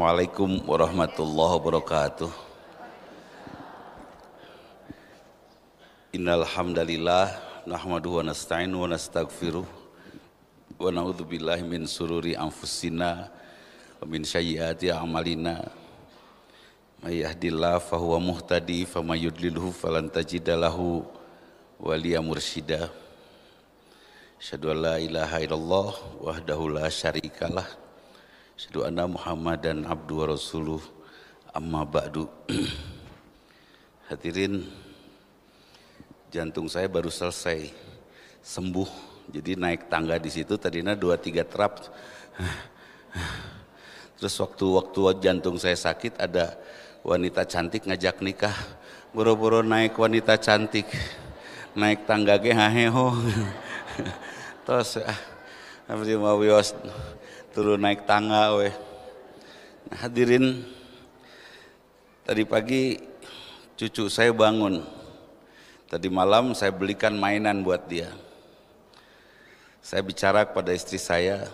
Assalamualaikum warahmatullahi wabarakatuh. Innal hamdalillah nahmaduhu wa nasta'inu wa nastaghfiruh wa na'udzu min sururi anfusina wa min sayyiati a'malina. May yahdihillahu fahuwa muhtadi wa may yudlilhu falan tajida lahu waliya mursyida. Asyhadu an la ilaha illallah wahdahu la syarikalah Asyhadu anna Muhammad abdu wa rasuluh amma ba'du. Hadirin jantung saya baru selesai sembuh. Jadi naik tangga di situ tadinya dua tiga terap. Terus waktu-waktu jantung saya sakit ada wanita cantik ngajak nikah. Boro-boro naik wanita cantik. Naik tangga ge haheho. Terus turun naik tangga weh. Nah, hadirin tadi pagi cucu saya bangun. Tadi malam saya belikan mainan buat dia. Saya bicara kepada istri saya,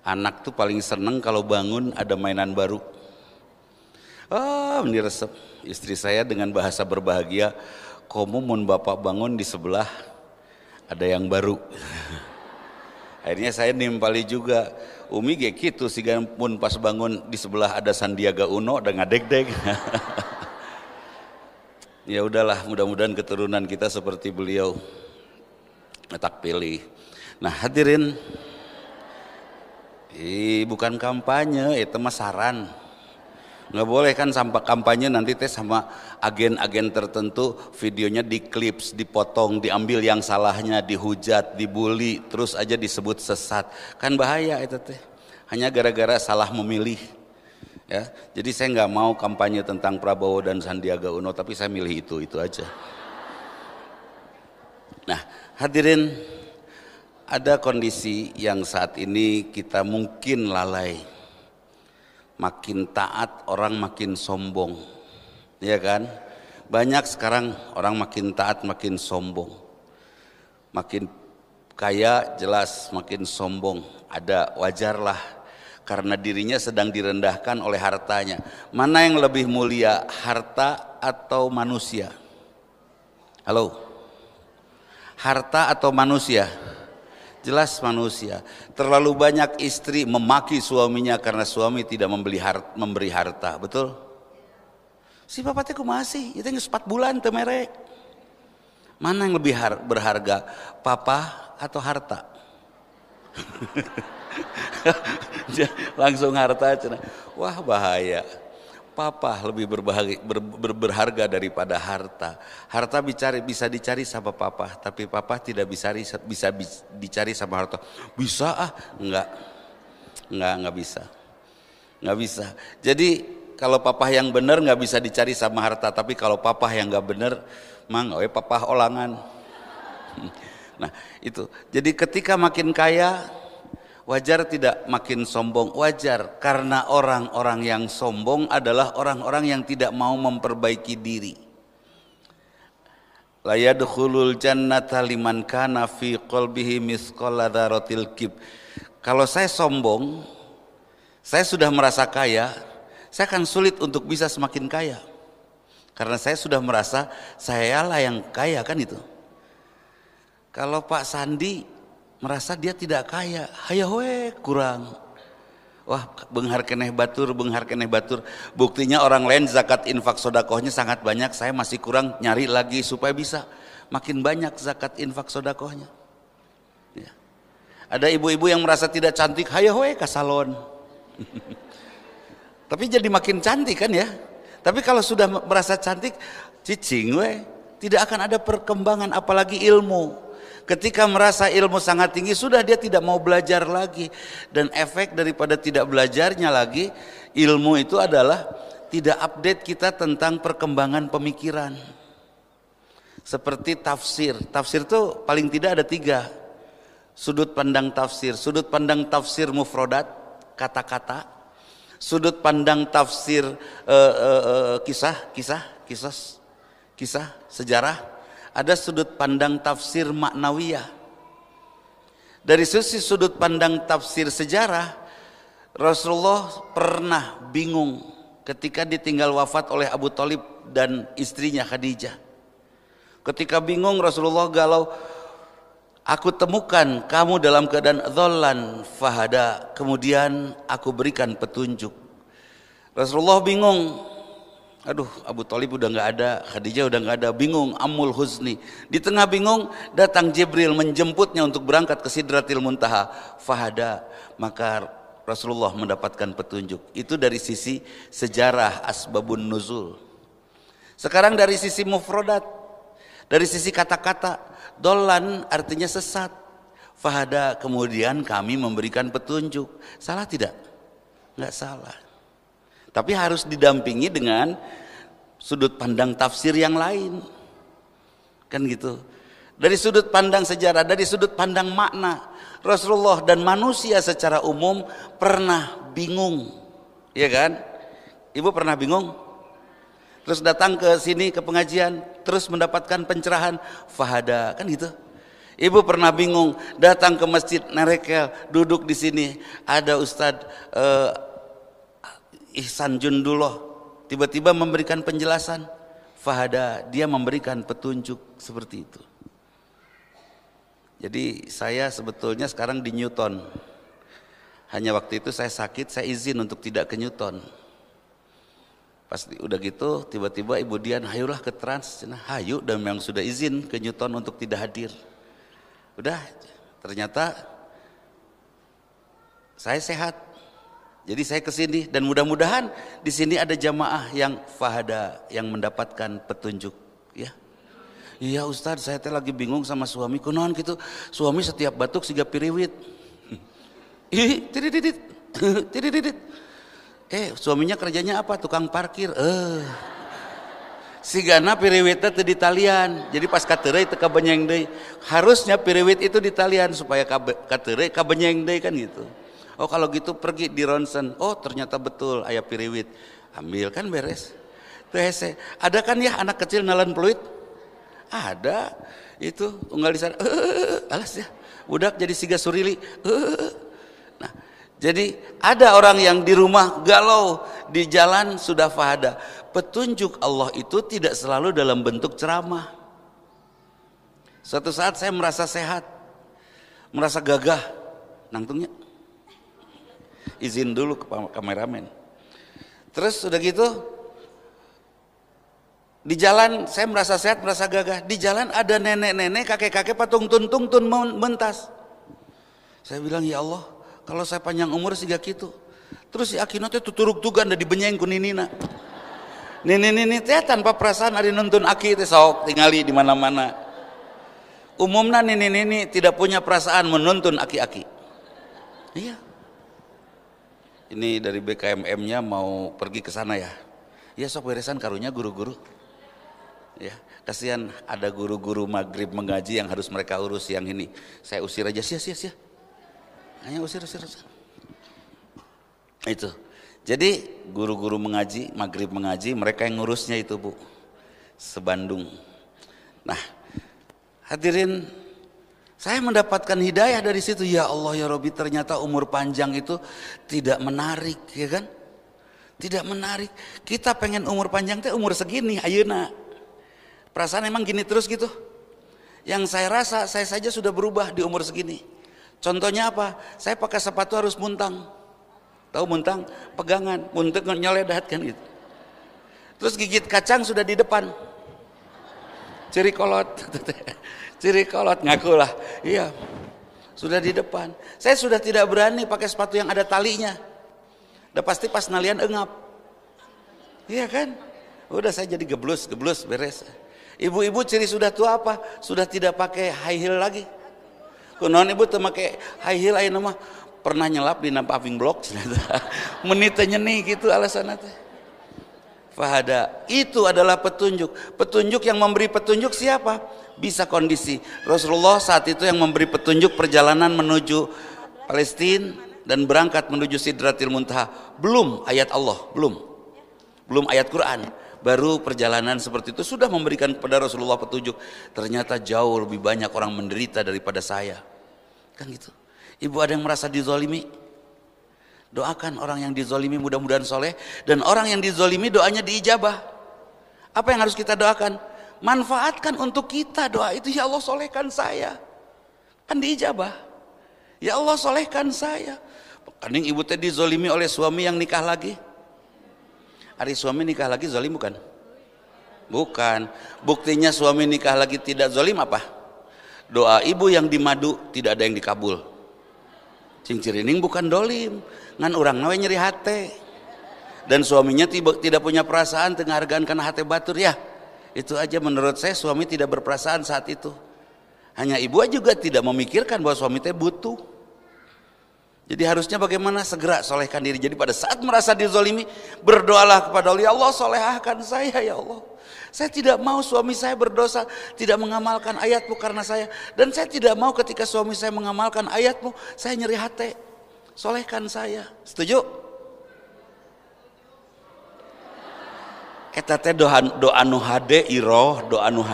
anak tuh paling seneng kalau bangun ada mainan baru. Ah, oh, ini resep. Istri saya dengan bahasa berbahagia, kamu mau bapak bangun di sebelah ada yang baru. Akhirnya saya nimpali juga, Umi kayak gitu sih pun pas bangun di sebelah ada Sandiaga Uno dan ngadeg-deg. ya udahlah mudah-mudahan keturunan kita seperti beliau. Tak pilih. Nah hadirin, eh, bukan kampanye, itu mah saran nggak boleh kan sampai kampanye nanti teh sama agen-agen tertentu videonya diklips, dipotong, diambil yang salahnya, dihujat, dibully, terus aja disebut sesat. Kan bahaya itu teh. Hanya gara-gara salah memilih. Ya, jadi saya nggak mau kampanye tentang Prabowo dan Sandiaga Uno, tapi saya milih itu itu aja. Nah, hadirin, ada kondisi yang saat ini kita mungkin lalai Makin taat orang makin sombong. Ya kan? Banyak sekarang orang makin taat makin sombong. Makin kaya jelas makin sombong. Ada wajarlah karena dirinya sedang direndahkan oleh hartanya. Mana yang lebih mulia, harta atau manusia? Halo. Harta atau manusia? Jelas manusia. Terlalu banyak istri memaki suaminya karena suami tidak membeli harta, memberi harta, betul? Si bapak teku masih, itu yang sepat bulan temere. Mana yang lebih berharga, papa atau harta? Langsung harta cina. Wah bahaya. Papa lebih berbahagi, ber, ber, berharga daripada harta. Harta bicari, bisa dicari sama papa, tapi papa tidak bisa bisa dicari sama harta. Bisa ah? Enggak. Enggak, enggak bisa. Enggak bisa. Jadi kalau papa yang benar enggak bisa dicari sama harta, tapi kalau papa yang enggak benar, mang oe papa olangan. Nah, itu. Jadi ketika makin kaya, Wajar tidak makin sombong? Wajar, karena orang-orang yang sombong adalah orang-orang yang tidak mau memperbaiki diri. jannata liman kana fi qalbihi Kalau saya sombong, saya sudah merasa kaya, saya akan sulit untuk bisa semakin kaya. Karena saya sudah merasa saya lah yang kaya kan itu. Kalau Pak Sandi merasa dia tidak kaya. Hayawe kurang. Wah benghar keneh batur, benghar keneh batur. Buktinya orang lain zakat infak sodakohnya sangat banyak. Saya masih kurang nyari lagi supaya bisa. Makin banyak zakat infak sodakohnya. Ya. Ada ibu-ibu yang merasa tidak cantik. Hayawe ke salon. Tapi jadi makin cantik kan ya. Tapi kalau sudah merasa cantik. Cicing we. Tidak akan ada perkembangan apalagi ilmu. Ketika merasa ilmu sangat tinggi, sudah dia tidak mau belajar lagi. Dan efek daripada tidak belajarnya lagi, ilmu itu adalah tidak update kita tentang perkembangan pemikiran. Seperti tafsir, tafsir itu paling tidak ada tiga sudut pandang tafsir, sudut pandang tafsir mufrodat kata-kata, sudut pandang tafsir uh, uh, uh, kisah, kisah, kisah, kisah sejarah, ada sudut pandang tafsir maknawiyah. Dari sisi sudut pandang tafsir sejarah, Rasulullah pernah bingung ketika ditinggal wafat oleh Abu Talib dan istrinya Khadijah. Ketika bingung Rasulullah galau, aku temukan kamu dalam keadaan dholan fahada, kemudian aku berikan petunjuk. Rasulullah bingung, Aduh, Abu Talib udah nggak ada, Khadijah udah nggak ada, bingung, Amul Husni Di tengah bingung, datang Jibril menjemputnya untuk berangkat ke Sidratil Muntaha. Fahada, maka Rasulullah mendapatkan petunjuk. Itu dari sisi sejarah asbabun nuzul. Sekarang dari sisi mufrodat, dari sisi kata-kata, dolan artinya sesat. Fahada kemudian kami memberikan petunjuk. Salah tidak? Nggak salah. Tapi harus didampingi dengan sudut pandang tafsir yang lain. Kan gitu. Dari sudut pandang sejarah, dari sudut pandang makna, Rasulullah dan manusia secara umum pernah bingung. Iya kan? Ibu pernah bingung? Terus datang ke sini ke pengajian, terus mendapatkan pencerahan fahada, kan gitu. Ibu pernah bingung datang ke masjid Narekel, duduk di sini, ada ustadz eh, Ihsan Jundullah tiba-tiba memberikan penjelasan fahada dia memberikan petunjuk seperti itu jadi saya sebetulnya sekarang di Newton hanya waktu itu saya sakit saya izin untuk tidak ke Newton pasti udah gitu tiba-tiba ibu Dian hayulah ke Trans nah, hayu dan memang sudah izin ke Newton untuk tidak hadir udah ternyata saya sehat jadi saya ke sini dan mudah-mudahan di sini ada jamaah yang fahada yang mendapatkan petunjuk ya. Iya Ustaz, saya teh lagi bingung sama suami kunon gitu. Suami setiap batuk siga piriwit. Ih, tidididit. Tidididit. Eh, suaminya kerjanya apa? Tukang parkir. Eh. Sigana piriwit itu di talian. Jadi pas katerai itu kabenyeng deh. Harusnya piriwit itu di talian supaya katerai kabenyeng deh kan gitu. Oh kalau gitu pergi di ronsen. Oh ternyata betul ayah piriwit. Ambil kan beres. THC. Ada kan ya anak kecil nalan peluit? Ada. Itu unggal di sana. Eh, eh, eh, alas ya. Budak jadi siga surili. Nah, jadi ada orang yang di rumah galau, di jalan sudah fahada. Petunjuk Allah itu tidak selalu dalam bentuk ceramah. Suatu saat saya merasa sehat, merasa gagah, nangtungnya izin dulu ke kameramen terus sudah gitu di jalan saya merasa sehat merasa gagah di jalan ada nenek-nenek kakek-kakek patung tuntung tun mentas saya bilang ya Allah kalau saya panjang umur sih gak gitu terus si Akino tuh tuturuk tugan dari di benyeng kuninina nini nini teh tanpa perasaan hari nonton Aki teh sok tingali di mana mana umumnya nini nini tidak punya perasaan menuntun Aki Aki iya ini dari BKMM-nya mau pergi ke sana ya. Ya sok beresan karunya guru-guru. Ya, kasihan ada guru-guru maghrib mengaji yang harus mereka urus yang ini. Saya usir aja sia sia sia. Hanya usir usir. usir. Itu. Jadi guru-guru mengaji, maghrib mengaji, mereka yang ngurusnya itu bu, sebandung. Nah, hadirin saya mendapatkan hidayah dari situ. Ya Allah ya Robi ternyata umur panjang itu tidak menarik ya kan. Tidak menarik. Kita pengen umur panjang teh umur segini ayeuna. Perasaan emang gini terus gitu. Yang saya rasa saya saja sudah berubah di umur segini. Contohnya apa? Saya pakai sepatu harus muntang. Tahu muntang? Pegangan, muntek dahat kan gitu. Terus gigit kacang sudah di depan. Ciri kolot. Ciri kolot lah, Iya. Sudah di depan. Saya sudah tidak berani pakai sepatu yang ada talinya. Udah pasti pas nalian engap. Iya kan? Udah saya jadi geblus, geblus beres. Ibu-ibu ciri sudah tua apa? Sudah tidak pakai high heel lagi. Kunoan ibu tuh pakai high heel lain nama pernah nyelap di paving block menitanya nih gitu alasan teh fahada. Itu adalah petunjuk. Petunjuk yang memberi petunjuk siapa? Bisa kondisi. Rasulullah saat itu yang memberi petunjuk perjalanan menuju Palestina dan berangkat menuju Sidratil Muntaha. Belum ayat Allah, belum. Belum ayat Quran. Baru perjalanan seperti itu sudah memberikan kepada Rasulullah petunjuk. Ternyata jauh lebih banyak orang menderita daripada saya. Kan gitu. Ibu ada yang merasa dizolimi? Doakan orang yang dizolimi mudah-mudahan soleh. Dan orang yang dizolimi doanya diijabah. Apa yang harus kita doakan? Manfaatkan untuk kita doa itu. Ya Allah solehkan saya. Kan diijabah. Ya Allah solehkan saya. ini ibu teh dizolimi oleh suami yang nikah lagi. Hari suami nikah lagi zolim bukan? Bukan. Buktinya suami nikah lagi tidak zolim apa? Doa ibu yang dimadu tidak ada yang dikabul. Cincirining bukan dolim, ngan orang nawe nyeri hati. Dan suaminya tiba, tidak punya perasaan, karena hati batur ya. Itu aja menurut saya suami tidak berperasaan saat itu. Hanya ibu juga tidak memikirkan bahwa suami teh butuh. Jadi harusnya bagaimana segera solehkan diri. Jadi pada saat merasa dizolimi, berdoalah kepada Allah, Allah solehahkan saya ya Allah. Saya tidak mau suami saya berdosa, tidak mengamalkan ayatmu karena saya. Dan saya tidak mau ketika suami saya mengamalkan ayatmu, saya nyeri hati. Solehkan saya. Setuju? Eta teh doa, doa nu hade iroh, doa nu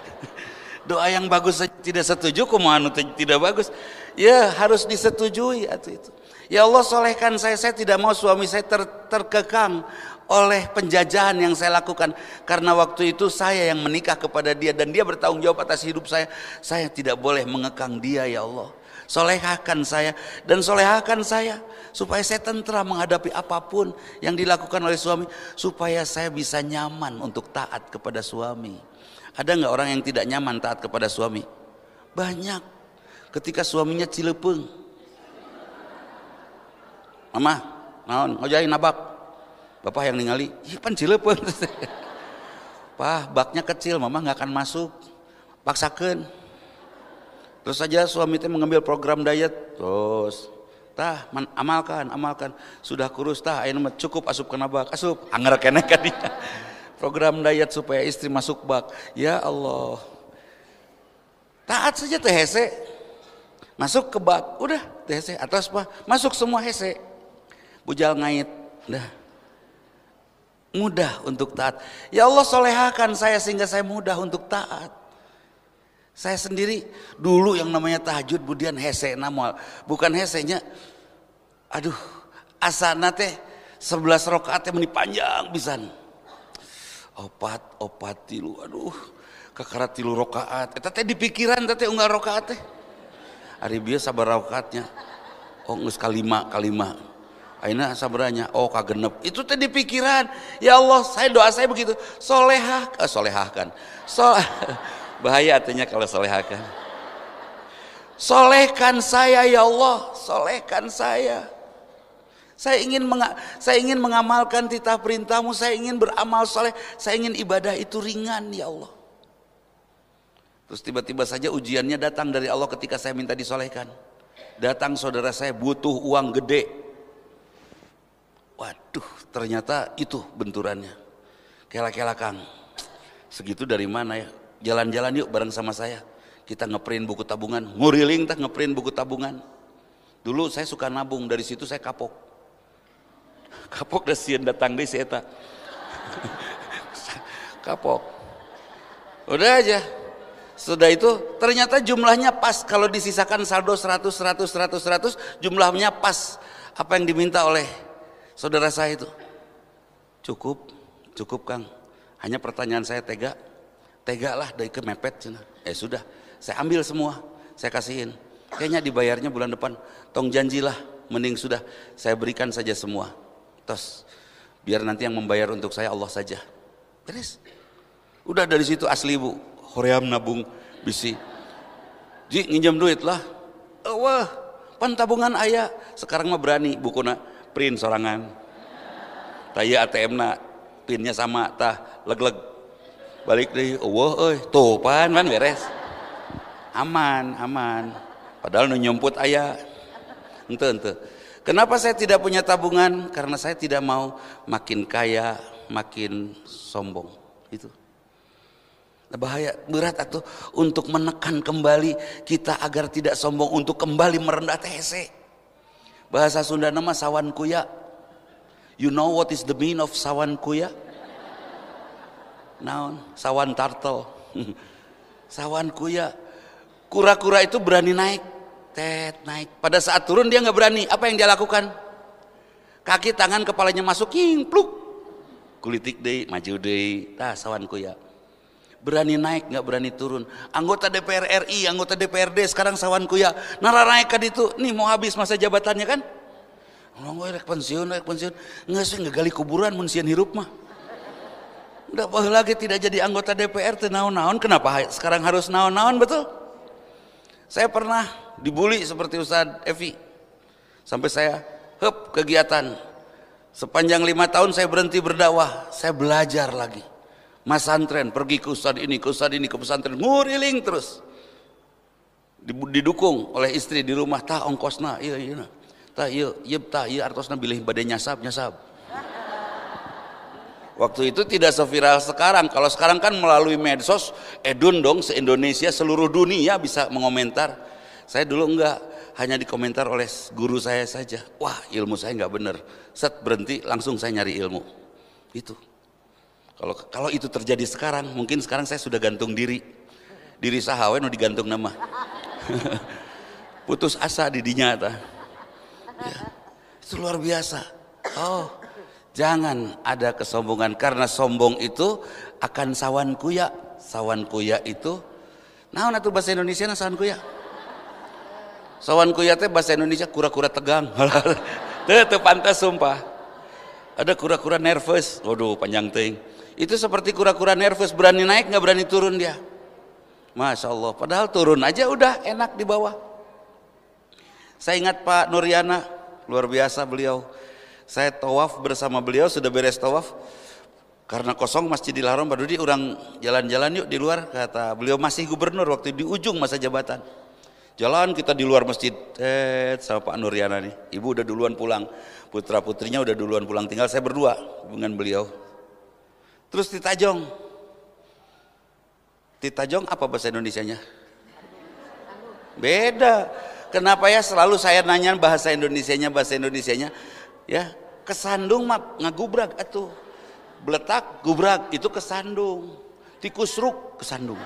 Doa yang bagus tidak setuju, anu tidak bagus. Ya harus disetujui atau itu. Ya Allah solehkan saya, saya tidak mau suami saya ter, terkekang oleh penjajahan yang saya lakukan karena waktu itu saya yang menikah kepada dia dan dia bertanggung jawab atas hidup saya saya tidak boleh mengekang dia ya Allah solehahkan saya dan solehahkan saya supaya saya tentera menghadapi apapun yang dilakukan oleh suami supaya saya bisa nyaman untuk taat kepada suami ada nggak orang yang tidak nyaman taat kepada suami banyak ketika suaminya cilepeng Mama, naon, ngajain nabak. Bapak yang ningali, ih pan cilepun. Pah, baknya kecil, mama nggak akan masuk. Paksakan. Terus saja suami itu mengambil program diet. Terus, tah man, amalkan, amalkan. Sudah kurus, tah ayo mah cukup asup kenapa? bak. Asup, anggar kena kan dia. Program diet supaya istri masuk bak. Ya Allah. Taat saja teh hese. Masuk ke bak, udah teh hese atas pah. Masuk semua hese. Bujal ngait. Dah mudah untuk taat. Ya Allah solehakan saya sehingga saya mudah untuk taat. Saya sendiri dulu yang namanya tahajud budian hese namal. Bukan hesenya, aduh asana teh sebelas rokaat yang panjang bisa Opat, opat tilu, aduh kekerat tilu rokaat. Eta teh di pikiran, teh unggal rokaat teh. hari biasa sabar rokaatnya. Oh ngus kalima, kalima. Aina sabranya, oh kagenep. Itu tadi pikiran. Ya Allah, saya doa saya begitu. Solehah, eh, solehahkan. So, bahaya artinya kalau solehahkan. Solehkan saya ya Allah, solehkan saya. Saya ingin meng, saya ingin mengamalkan titah perintahmu, saya ingin beramal soleh, saya ingin ibadah itu ringan ya Allah. Terus tiba-tiba saja ujiannya datang dari Allah ketika saya minta disolehkan. Datang saudara saya butuh uang gede, Waduh, ternyata itu benturannya. Kela-kela Kang, segitu dari mana ya? Jalan-jalan yuk bareng sama saya. Kita ngeprint buku tabungan, nguriling tak ngeprint buku tabungan. Dulu saya suka nabung, dari situ saya kapok. Kapok dah sieun datang di si kapok. Udah aja. Sudah itu ternyata jumlahnya pas kalau disisakan saldo 100 100 100 100 jumlahnya pas apa yang diminta oleh Saudara saya itu. Cukup, cukup Kang. Hanya pertanyaan saya tega. Tega lah dari kemepet. Cina. Eh sudah, saya ambil semua. Saya kasihin. Kayaknya dibayarnya bulan depan. Tong janjilah, mending sudah. Saya berikan saja semua. Tos, biar nanti yang membayar untuk saya Allah saja. terus Udah dari situ asli bu. Hoream nabung bisi. Ji nginjam duit lah. Wah, pan tabungan ayah. Sekarang mah berani bukuna print sorangan taya ATM na pinnya sama tah leg-leg balik deh wah eh tuh pan pan beres aman aman padahal nu nyumput ayah ente ente kenapa saya tidak punya tabungan karena saya tidak mau makin kaya makin sombong itu nah, bahaya berat atau untuk menekan kembali kita agar tidak sombong untuk kembali merendah tesek. Bahasa Sunda nama sawan kuya. You know what is the mean of sawan kuya? Naon, sawan turtle. sawan kuya. Kura-kura itu berani naik. Tet, naik. Pada saat turun dia nggak berani. Apa yang dia lakukan? Kaki tangan kepalanya masuk, king, pluk. Kulitik deh, maju deh. Nah, sawan kuya berani naik nggak berani turun. Anggota DPR RI, anggota DPRD sekarang sawanku ya nararaekan itu nih mau habis masa jabatannya kan? Ngomong rek pensiun, rek pensiun. Nggak sih gali kuburan munsian hirup mah. Udah lagi tidak jadi anggota DPR tenaun naon kenapa sekarang harus naon-naon betul? Saya pernah dibully seperti Ustaz Evi sampai saya hep kegiatan sepanjang lima tahun saya berhenti berdakwah saya belajar lagi Masantren pergi ke ustad ini, ke ustad ini, ke pesantren, nguriling terus. Didukung oleh istri di rumah, tah ongkosna, iya iya. Nah. Tah iya, iya tah iya artosna bilih badai nyasab, nyasab. Waktu itu tidak seviral sekarang. Kalau sekarang kan melalui medsos, edun dong se-Indonesia, seluruh dunia bisa mengomentar. Saya dulu enggak, hanya dikomentar oleh guru saya saja. Wah ilmu saya enggak benar. Set berhenti, langsung saya nyari ilmu. Itu. Kalau kalau itu terjadi sekarang, mungkin sekarang saya sudah gantung diri. Diri sahawe udah digantung nama. Putus asa di dinya Ya. Itu luar biasa. Oh, jangan ada kesombongan karena sombong itu akan sawan kuya. Sawan kuya itu Nah, atuh bahasa Indonesia na sawan kuya? Sawan kuya teh bahasa Indonesia kura-kura tegang. Teu pantas sumpah. Ada kura-kura nervous. Waduh panjang ting itu seperti kura-kura nervous, berani naik nggak berani turun dia. Masya Allah, padahal turun aja udah enak di bawah. Saya ingat Pak Nuriana, luar biasa beliau. Saya tawaf bersama beliau, sudah beres tawaf. Karena kosong Masjidil Haram, Pak Dudi orang jalan-jalan yuk di luar. Kata beliau masih gubernur waktu di ujung masa jabatan. Jalan kita di luar masjid, eh, sama Pak Nuriana nih. Ibu udah duluan pulang, putra putrinya udah duluan pulang. Tinggal saya berdua dengan beliau Terus ditajong. Ditajong apa bahasa Indonesianya? Beda. Kenapa ya selalu saya nanya bahasa Indonesianya, bahasa Indonesianya? Ya, kesandung mah ngagubrak atuh. Beletak gubrak itu kesandung. Tikusruk kesandung.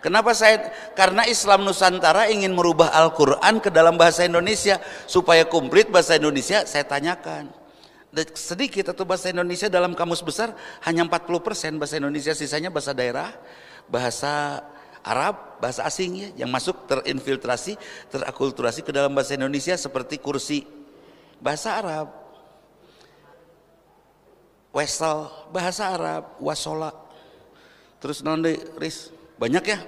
Kenapa saya? Karena Islam Nusantara ingin merubah Al-Quran ke dalam bahasa Indonesia supaya komplit bahasa Indonesia. Saya tanyakan, sedikit atau bahasa Indonesia dalam kamus besar hanya 40% bahasa Indonesia sisanya bahasa daerah, bahasa Arab, bahasa asing ya yang masuk terinfiltrasi, terakulturasi ke dalam bahasa Indonesia seperti kursi bahasa Arab. Wesel bahasa Arab, wasola. Terus nonde ris banyak ya?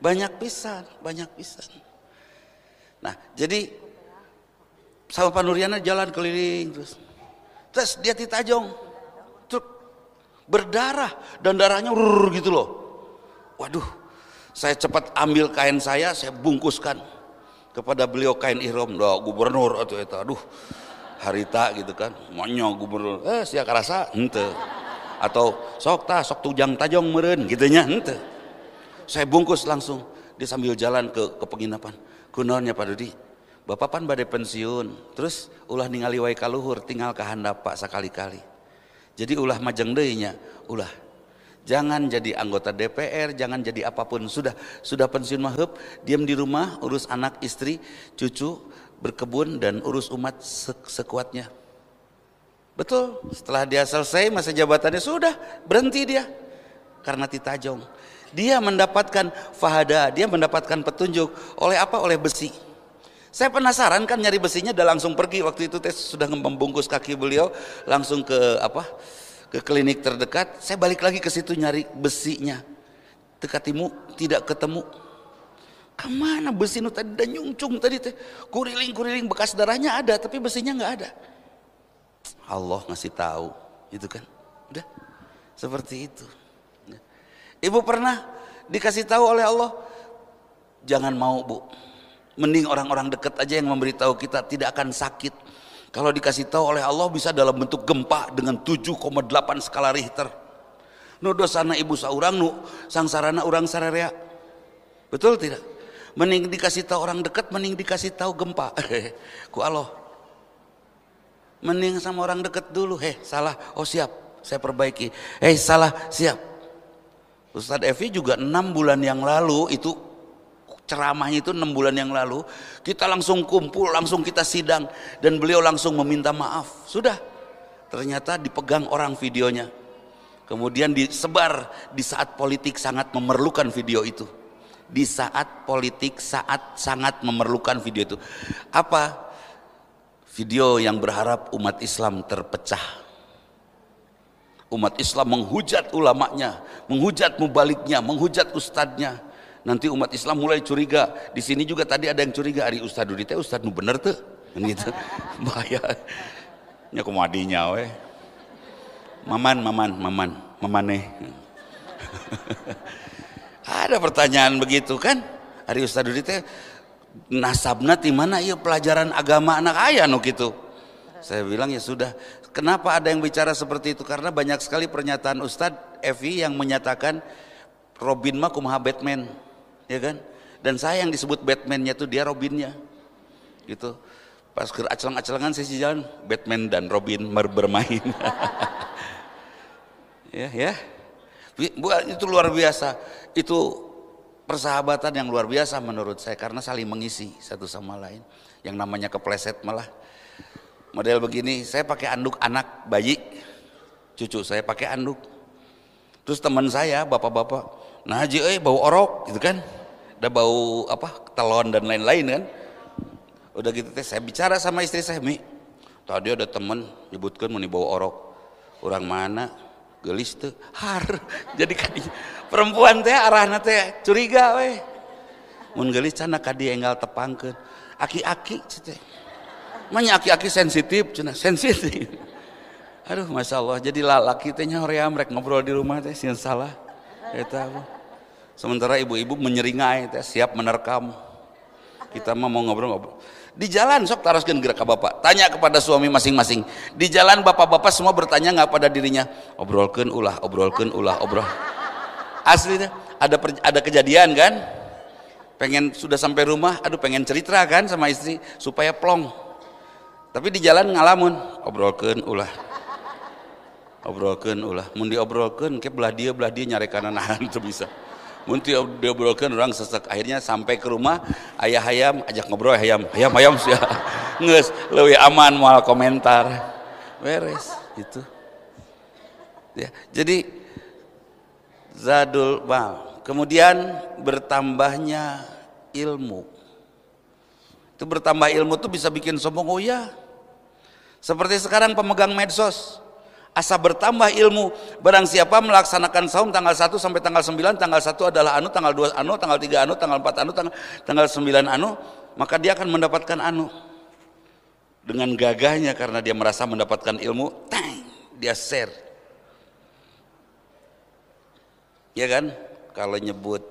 Banyak pisan, banyak pisan. Nah, jadi sama Panuriana jalan keliling terus Terus dia ditajong. Truk berdarah dan darahnya rrr, gitu loh. Waduh, saya cepat ambil kain saya, saya bungkuskan kepada beliau kain ihram, dah gubernur atau itu, aduh harita gitu kan, monyo gubernur, eh siap rasa? ente, atau sok ta sok tujang tajong meren gitu gitunya ente, saya bungkus langsung, dia sambil jalan ke ke penginapan, kunonnya Pak Dodi, Bapak pan badai pensiun, terus ulah ningali wai kaluhur tinggal kehanda pak sekali kali Jadi ulah majeng deinya, ulah Jangan jadi anggota DPR, jangan jadi apapun. Sudah sudah pensiun mahup, diam di rumah, urus anak, istri, cucu, berkebun dan urus umat sekuatnya. Betul, setelah dia selesai masa jabatannya sudah berhenti dia karena titajong. Dia mendapatkan fahada, dia mendapatkan petunjuk oleh apa? Oleh besi. Saya penasaran kan nyari besinya udah langsung pergi waktu itu tes sudah membungkus kaki beliau langsung ke apa? ke klinik terdekat. Saya balik lagi ke situ nyari besinya. Tekatimu tidak ketemu. Kemana besi nu tadi dan nyungcung tadi teh? Kuriling-kuriling bekas darahnya ada tapi besinya nggak ada. Allah ngasih tahu, itu kan. Udah. Seperti itu. Ibu pernah dikasih tahu oleh Allah, jangan mau, Bu Mending orang-orang dekat aja yang memberitahu kita tidak akan sakit. Kalau dikasih tahu oleh Allah bisa dalam bentuk gempa dengan 7,8 skala Richter. Nu dosana ibu saurang nu sang sarana orang sararea. Betul tidak? Mending dikasih tahu orang dekat, mending dikasih tahu gempa. Ku Allah. Mending sama orang dekat dulu. Heh, salah. Oh siap, saya perbaiki. eh salah, siap. Ustadz Evi juga enam bulan yang lalu itu ceramahnya itu enam bulan yang lalu kita langsung kumpul langsung kita sidang dan beliau langsung meminta maaf sudah ternyata dipegang orang videonya kemudian disebar di saat politik sangat memerlukan video itu di saat politik saat sangat memerlukan video itu apa video yang berharap umat Islam terpecah umat Islam menghujat ulamanya menghujat mubaliknya menghujat ustadznya nanti umat Islam mulai curiga. Di sini juga tadi ada yang curiga, Hari Ustaz Dudi teh Ustaz nu bener tuh. Kan gitu. Bahaya. Nya kumadinya we. Maman, maman, maman, nih ada pertanyaan begitu kan? Hari Ustaz Dudi teh nasabna di mana iya pelajaran agama anak ayah nu gitu. Saya bilang ya sudah, kenapa ada yang bicara seperti itu? Karena banyak sekali pernyataan Ustadz Evi yang menyatakan Robin mah kumaha Batman ya kan? Dan saya yang disebut Batman-nya tuh dia Robin-nya. Gitu. Pas ke acelang-acelangan saya jalan, Batman dan Robin bermain. ya, ya. Itu luar biasa. Itu persahabatan yang luar biasa menurut saya karena saling mengisi satu sama lain. Yang namanya kepleset malah model begini, saya pakai anduk anak bayi, cucu saya pakai anduk. Terus teman saya, bapak-bapak, nah eh bau orok gitu kan ada bau apa telon dan lain-lain kan udah gitu teh saya bicara sama istri saya mi tadi ada temen nyebutkan mau dibawa orok orang mana gelis tuh har jadi kadi iya. perempuan teh arahnya teh curiga weh mun gelis cana kadi enggal tepangkan aki-aki teh manya aki-aki sensitif cina sensitif aduh masya Allah jadi laki-laki tehnya hoream ngobrol di rumah teh sih salah Kita apa Sementara ibu-ibu menyeringai teh siap menerkam. Kita mah mau ngobrol-ngobrol. Di jalan sok taraskan gerak ke bapak. Tanya kepada suami masing-masing. Di jalan bapak-bapak semua bertanya nggak pada dirinya. obrolkan ulah, obrolkan ulah, obrol. Aslinya ada per, ada kejadian kan? Pengen sudah sampai rumah, aduh pengen cerita kan sama istri supaya plong. Tapi di jalan ngalamun, obrolkan ulah obrolkan ulah mundi obrolkan ke belah dia belah dia nyari kanan nahan itu bisa Munti diobrolkan orang sesek akhirnya sampai ke rumah ayah ayam ajak ngobrol ayam ayam ayam sih nges lebih aman mal komentar beres itu ya jadi zadul bal kemudian bertambahnya ilmu itu bertambah ilmu tuh bisa bikin sombong oh ya seperti sekarang pemegang medsos asa bertambah ilmu. Barang siapa melaksanakan saum tanggal 1 sampai tanggal 9, tanggal 1 adalah anu, tanggal 2 anu, tanggal 3 anu, tanggal 4 anu, tanggal, tanggal 9 anu, maka dia akan mendapatkan anu. Dengan gagahnya karena dia merasa mendapatkan ilmu, tang, dia share. Ya kan? Kalau nyebut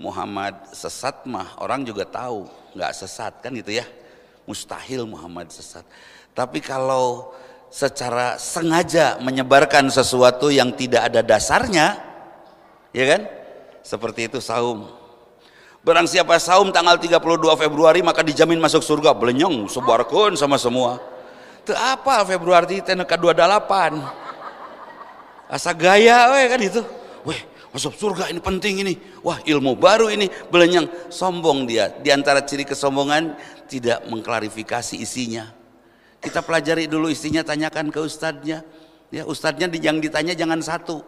Muhammad sesat mah orang juga tahu, nggak sesat kan gitu ya. Mustahil Muhammad sesat. Tapi kalau secara sengaja menyebarkan sesuatu yang tidak ada dasarnya, ya kan? Seperti itu saum. Barang siapa saum tanggal 32 Februari maka dijamin masuk surga. Belenyong, sebarkan sama semua. Itu apa Februari teneka 28. Asa gaya we kan itu. Weh, masuk surga ini penting ini. Wah, ilmu baru ini. Belenyang, sombong dia. Di antara ciri kesombongan tidak mengklarifikasi isinya. Kita pelajari dulu istrinya tanyakan ke ustadznya. Ya, ustadznya yang ditanya jangan satu,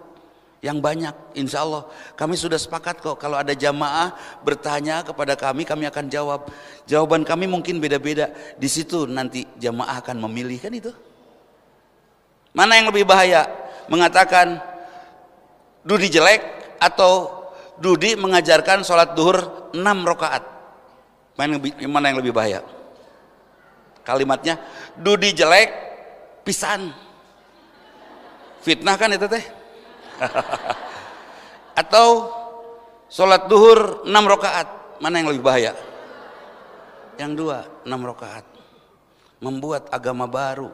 yang banyak insya Allah kami sudah sepakat kok kalau ada jamaah bertanya kepada kami kami akan jawab jawaban kami mungkin beda-beda di situ nanti jamaah akan memilih kan itu mana yang lebih bahaya mengatakan Dudi jelek atau Dudi mengajarkan sholat duhur 6 rokaat mana yang lebih bahaya kalimatnya dudi jelek pisan fitnah kan itu teh atau sholat duhur enam rokaat, mana yang lebih bahaya yang dua enam rokaat. membuat agama baru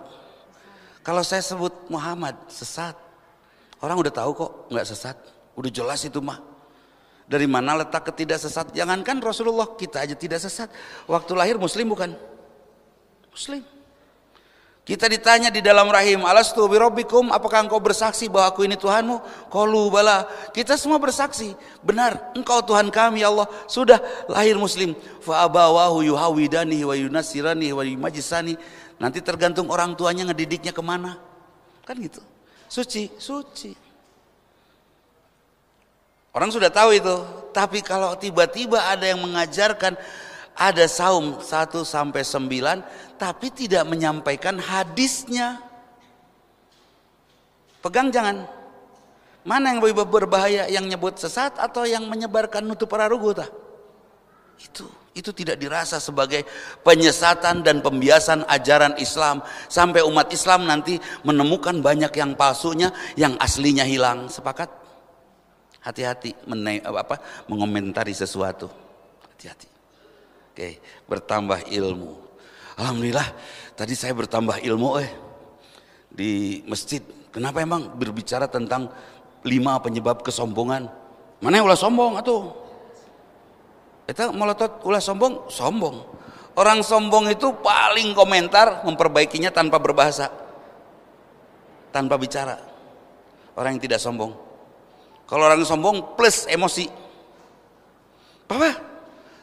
kalau saya sebut Muhammad sesat orang udah tahu kok nggak sesat udah jelas itu mah dari mana letak ketidak jangankan Rasulullah kita aja tidak sesat waktu lahir muslim bukan Muslim. Kita ditanya di dalam rahim, alastu birobikum, apakah engkau bersaksi bahwa aku ini Tuhanmu? Kalu bala. Kita semua bersaksi, benar, engkau Tuhan kami ya Allah. Sudah lahir muslim. Fa'abawahu yuhawidani, wa yunasirani, wa yumajisani. Nanti tergantung orang tuanya ngedidiknya kemana. Kan gitu. Suci, suci. Orang sudah tahu itu. Tapi kalau tiba-tiba ada yang mengajarkan ada saum 1 sampai 9 tapi tidak menyampaikan hadisnya. Pegang jangan. Mana yang lebih berbahaya yang nyebut sesat atau yang menyebarkan nutup para rugu tah? Itu itu tidak dirasa sebagai penyesatan dan pembiasan ajaran Islam sampai umat Islam nanti menemukan banyak yang palsunya yang aslinya hilang. Sepakat? Hati-hati apa mengomentari sesuatu. Hati-hati. Oke, bertambah ilmu. Alhamdulillah tadi saya bertambah ilmu eh di masjid. Kenapa emang berbicara tentang lima penyebab kesombongan? Mana ulah sombong atau? itu melotot ulah sombong, sombong. Orang sombong itu paling komentar memperbaikinya tanpa berbahasa. Tanpa bicara. Orang yang tidak sombong. Kalau orang sombong plus emosi. Papa,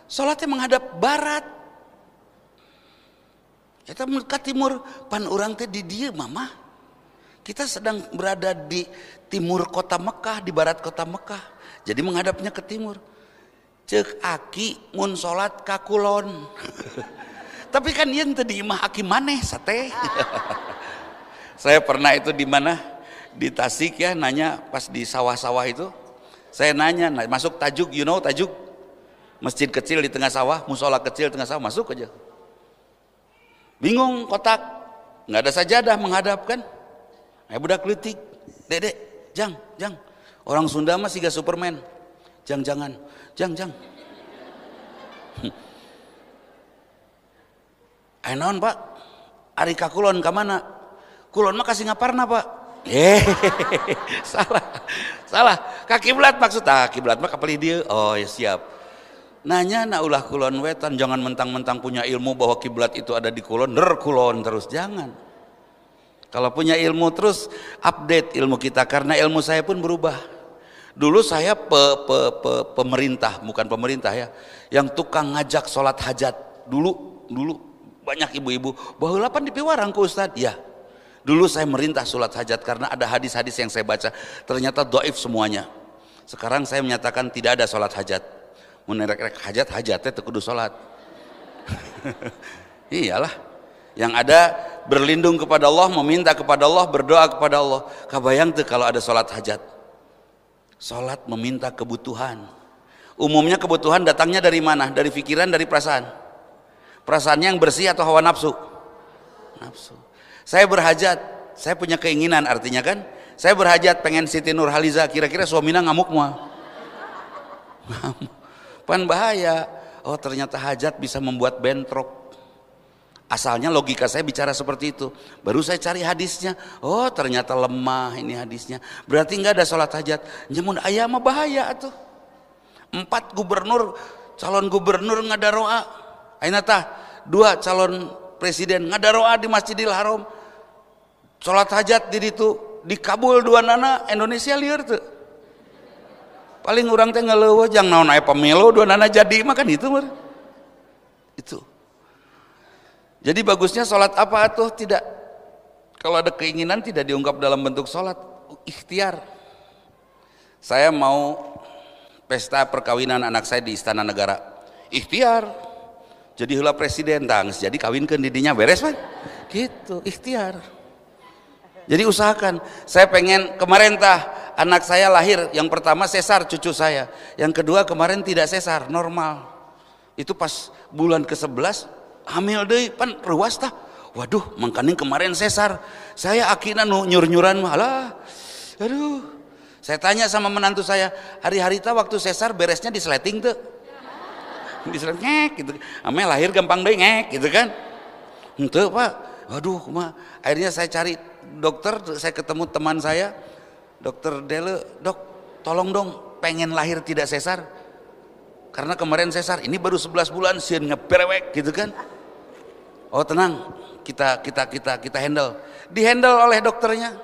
sholatnya menghadap barat kita mendekat timur, pan orang teh di dia mama. Kita sedang berada di timur kota Mekah, di barat kota Mekah. Jadi menghadapnya ke timur. Cek aki mun salat ka Tapi kan ian tadi di imah aki maneh sate. Saya pernah itu di mana? Di Tasik ya nanya pas di sawah-sawah itu. Saya nanya masuk Tajuk, you know Tajuk? Masjid kecil di tengah sawah, musola kecil tengah sawah, masuk aja. Bingung kotak, nggak ada sajadah menghadapkan. ayah budak kritik, dedek, jang, jang. Orang Sunda mah gak Superman. Jang jangan, jang jang. Eh naon pak, ari kulon ke mana? Kulon mah kasih ngaparna pak. Eh, salah, salah. Kaki belat maksud, ah, kaki bulat mah kapal dia. Oh ya siap nanya nak ulah kulon wetan jangan mentang-mentang punya ilmu bahwa kiblat itu ada di kulon ner kulon terus jangan kalau punya ilmu terus update ilmu kita karena ilmu saya pun berubah dulu saya pe, pe, pe, pemerintah bukan pemerintah ya yang tukang ngajak sholat hajat dulu dulu banyak ibu-ibu bahwa lapan di piwarang ke ustad ya dulu saya merintah sholat hajat karena ada hadis-hadis yang saya baca ternyata doif semuanya sekarang saya menyatakan tidak ada sholat hajat menerek-rek hajat hajatnya kudu sholat iyalah yang ada berlindung kepada Allah meminta kepada Allah berdoa kepada Allah kabayang tuh kalau ada sholat hajat sholat meminta kebutuhan umumnya kebutuhan datangnya dari mana dari pikiran dari perasaan perasaannya yang bersih atau hawa nafsu nafsu saya berhajat saya punya keinginan artinya kan saya berhajat pengen Siti Nurhaliza kira-kira suaminya ngamuk mau? ngamuk Pan bahaya. Oh ternyata hajat bisa membuat bentrok. Asalnya logika saya bicara seperti itu. Baru saya cari hadisnya. Oh ternyata lemah ini hadisnya. Berarti nggak ada sholat hajat. Nyemun ayam mah bahaya tuh. Empat gubernur, calon gubernur nggak ada roa. ainatah dua calon presiden nggak ada roa di Masjidil Haram. Sholat hajat di itu dikabul dua nana Indonesia liar tuh paling orang teh ngelewa jang naon aya pemilu dua nana jadi makan itu mah itu jadi bagusnya sholat apa tuh tidak kalau ada keinginan tidak diungkap dalam bentuk sholat ikhtiar saya mau pesta perkawinan anak saya di istana negara ikhtiar jadi hula presiden tangs jadi kawinkan didinya beres man gitu ikhtiar jadi usahakan. Saya pengen kemarin tah anak saya lahir yang pertama sesar cucu saya. Yang kedua kemarin tidak sesar, normal. Itu pas bulan ke sebelas hamil deh, pan ruas tah. Waduh, mangkaning kemarin sesar. Saya akina nyur-nyuran malah. Aduh. Saya tanya sama menantu saya, hari-hari tah waktu sesar beresnya di sleting tuh. Di sleting ngek gitu. Ame lahir gampang deh ngek gitu kan. Henteu, Pak. waduh Akhirnya saya cari dokter saya ketemu teman saya dokter Dele dok tolong dong pengen lahir tidak sesar karena kemarin sesar ini baru 11 bulan sih ngeperwek gitu kan oh tenang kita kita kita kita handle dihandle oleh dokternya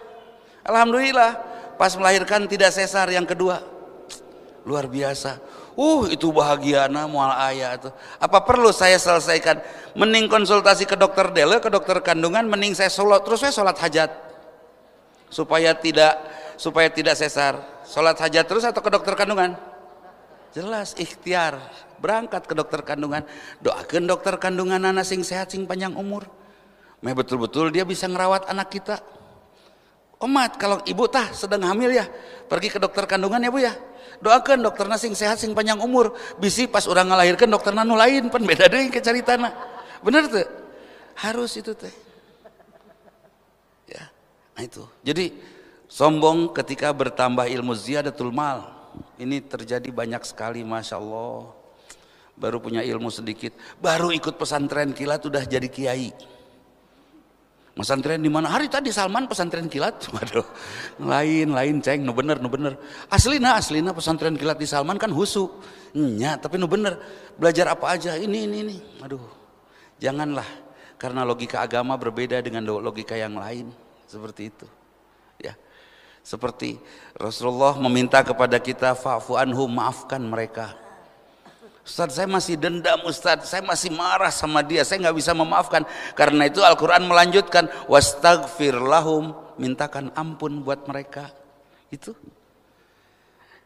alhamdulillah pas melahirkan tidak sesar yang kedua luar biasa Uh, itu bahagiana mual ayah itu. Apa perlu saya selesaikan? Mending konsultasi ke dokter Dele, ke dokter kandungan, mending saya sholat terus saya sholat hajat. Supaya tidak supaya tidak sesar. Sholat hajat terus atau ke dokter kandungan? Jelas ikhtiar. Berangkat ke dokter kandungan. Doakan dokter kandungan anak sing sehat sing panjang umur. Meh betul-betul dia bisa ngerawat anak kita. Omat kalau ibu tah sedang hamil ya, pergi ke dokter kandungan ya bu ya doakan dokter nasing sehat sing panjang umur bisi pas orang ngelahirkan dokter nanu lain pan beda deh kecaritana bener tuh harus itu teh ya nah itu jadi sombong ketika bertambah ilmu ziyadatul mal ini terjadi banyak sekali masya Allah baru punya ilmu sedikit baru ikut pesantren kilat udah jadi kiai Pesantren di mana? Hari tadi Salman pesantren kilat. Waduh. Lain, lain ceng, nu no bener, nu no bener. Aslina, aslina pesantren kilat di Salman kan husu. Nya, tapi nu no bener. Belajar apa aja? Ini, ini, ini. Aduh. Janganlah karena logika agama berbeda dengan logika yang lain. Seperti itu. Ya. Seperti Rasulullah meminta kepada kita fa'fu anhu, maafkan mereka. Ustaz saya masih dendam Ustaz saya masih marah sama dia saya nggak bisa memaafkan karena itu Al-Quran melanjutkan wastagfir lahum mintakan ampun buat mereka itu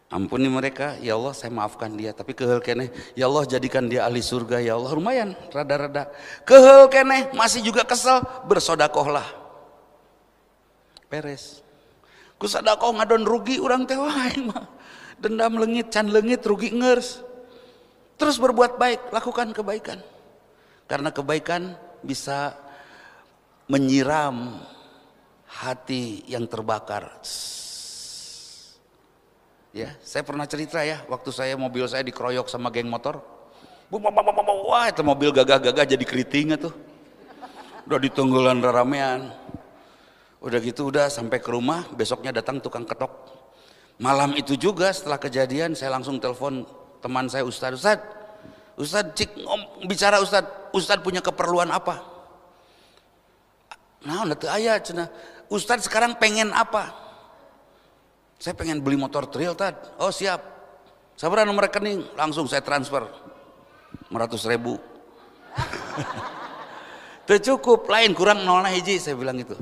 ampuni mereka ya Allah saya maafkan dia tapi kehel keneh ya Allah jadikan dia ahli surga ya Allah lumayan rada-rada kehel keneh masih juga kesel bersodakohlah peres Kusadakoh ngadon rugi orang tewa dendam lengit can lengit rugi ngers Terus berbuat baik, lakukan kebaikan. Karena kebaikan bisa menyiram hati yang terbakar. Ya, saya pernah cerita ya, waktu saya mobil saya dikeroyok sama geng motor. Wah, itu mobil gagah-gagah jadi keriting tuh. Udah ditunggulan ramean. Udah gitu udah sampai ke rumah, besoknya datang tukang ketok. Malam itu juga setelah kejadian saya langsung telepon teman saya Ustadz, Ustadz, Ustadz cik ngom, bicara Ustadz, Ustadz punya keperluan apa? Nah, nanti ayah cina, Ustadz sekarang pengen apa? Saya pengen beli motor trail tad. Oh siap, sabar nomor rekening, langsung saya transfer 500 ribu. Itu cukup, lain kurang nolnya hiji, saya bilang itu.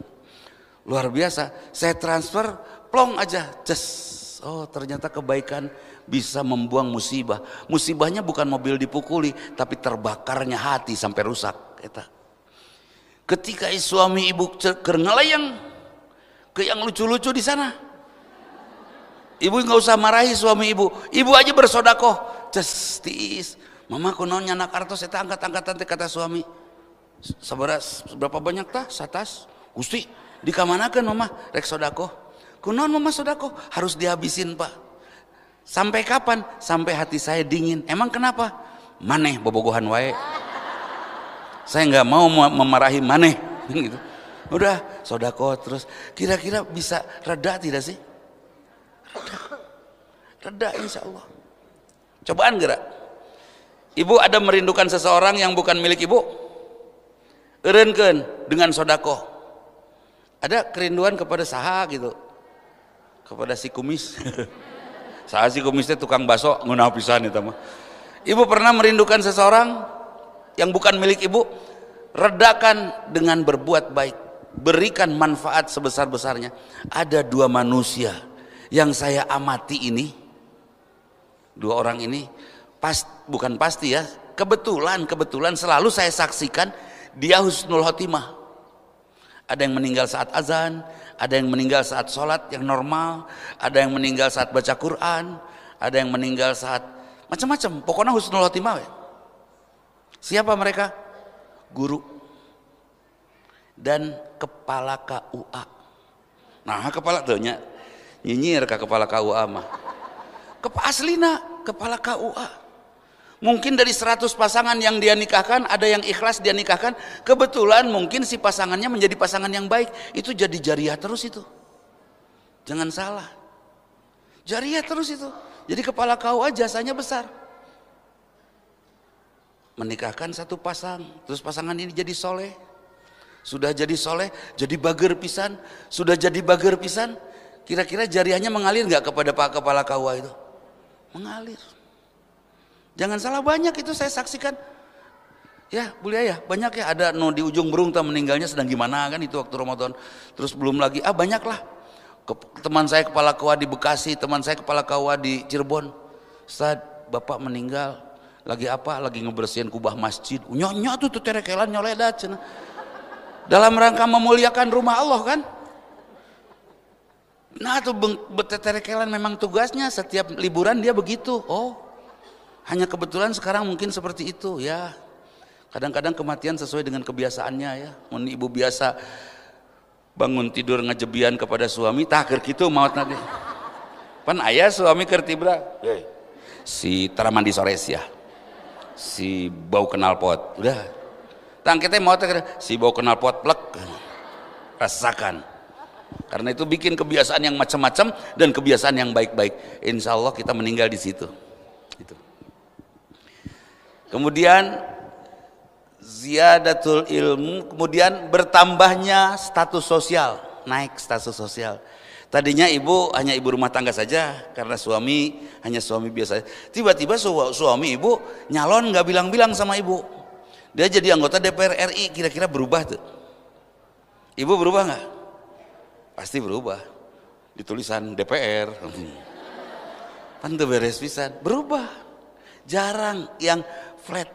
Luar biasa, saya transfer plong aja, just. Oh ternyata kebaikan bisa membuang musibah. Musibahnya bukan mobil dipukuli, tapi terbakarnya hati sampai rusak. Eta. Ketika suami ibu kerengelai yang ke yang lucu-lucu di sana. Ibu nggak usah marahi suami ibu. Ibu aja bersodako Cestis. Mama kononnya anak artos saya angkat-angkatan kata suami. Seberas, berapa banyak tah? Satas. Gusti, kan mama rek sodako. Kunon mama sodako harus dihabisin pak. Sampai kapan? Sampai hati saya dingin. Emang kenapa? Maneh bobogohan wae. Saya nggak mau memarahi maneh gitu. Udah sodako terus kira-kira bisa reda tidak sih? Reda. Reda insya Allah. Cobaan gerak. Ibu ada merindukan seseorang yang bukan milik ibu? Erenken dengan sodako. Ada kerinduan kepada saha gitu. Kepada si kumis. Saya sih kumisnya tukang baso nguna pisan eta Ibu pernah merindukan seseorang yang bukan milik ibu? Redakan dengan berbuat baik. Berikan manfaat sebesar-besarnya. Ada dua manusia yang saya amati ini. Dua orang ini pas bukan pasti ya, kebetulan kebetulan selalu saya saksikan dia husnul khotimah. Ada yang meninggal saat azan, ada yang meninggal saat sholat yang normal, ada yang meninggal saat baca Quran, ada yang meninggal saat macam-macam. Pokoknya husnul khotimah. Ya. Siapa mereka? Guru dan kepala KUA. Nah, kepala tuh nyinyir ke kepala KUA mah. Kepala aslina kepala KUA. Mungkin dari 100 pasangan yang dia nikahkan, ada yang ikhlas dia nikahkan, kebetulan mungkin si pasangannya menjadi pasangan yang baik. Itu jadi jariah terus itu. Jangan salah. Jariah terus itu. Jadi kepala kau aja jasanya besar. Menikahkan satu pasang, terus pasangan ini jadi soleh. Sudah jadi soleh, jadi bager pisan, sudah jadi bager pisan. Kira-kira jariahnya mengalir nggak kepada pak kepala kawah itu? Mengalir. Jangan salah banyak itu saya saksikan. Ya, Bu ya, banyak ya ada no di ujung burung tak meninggalnya sedang gimana kan itu waktu Ramadan. Terus belum lagi ah banyaklah teman saya kepala kua di Bekasi, teman saya kepala kua di Cirebon. Saat bapak meninggal, lagi apa? Lagi ngebersihin kubah masjid. Nyonya tuh tuh terekelan nyoledat cina. Dalam rangka memuliakan rumah Allah kan? Nah tuh beteterekelan memang tugasnya setiap liburan dia begitu. Oh, hanya kebetulan sekarang mungkin seperti itu ya. Kadang-kadang kematian sesuai dengan kebiasaannya ya. Mun ibu biasa bangun tidur ngejebian kepada suami, takir gitu maut nanti. Pan ayah suami kertibra. hey. si di sore ya. Si bau kenal pot. Udah. Tang kita mau si bau kenal pot plek. Rasakan. Karena itu bikin kebiasaan yang macam-macam dan kebiasaan yang baik-baik. Insya Allah kita meninggal di situ. Itu. Kemudian ziyadatul ilmu, kemudian bertambahnya status sosial, naik status sosial. Tadinya ibu hanya ibu rumah tangga saja karena suami hanya suami biasa. Tiba-tiba suami ibu nyalon nggak bilang-bilang sama ibu. Dia jadi anggota DPR RI kira-kira berubah tuh. Ibu berubah nggak? Pasti berubah. Di tulisan DPR. Pantu beres pisan. Berubah. Jarang yang flat.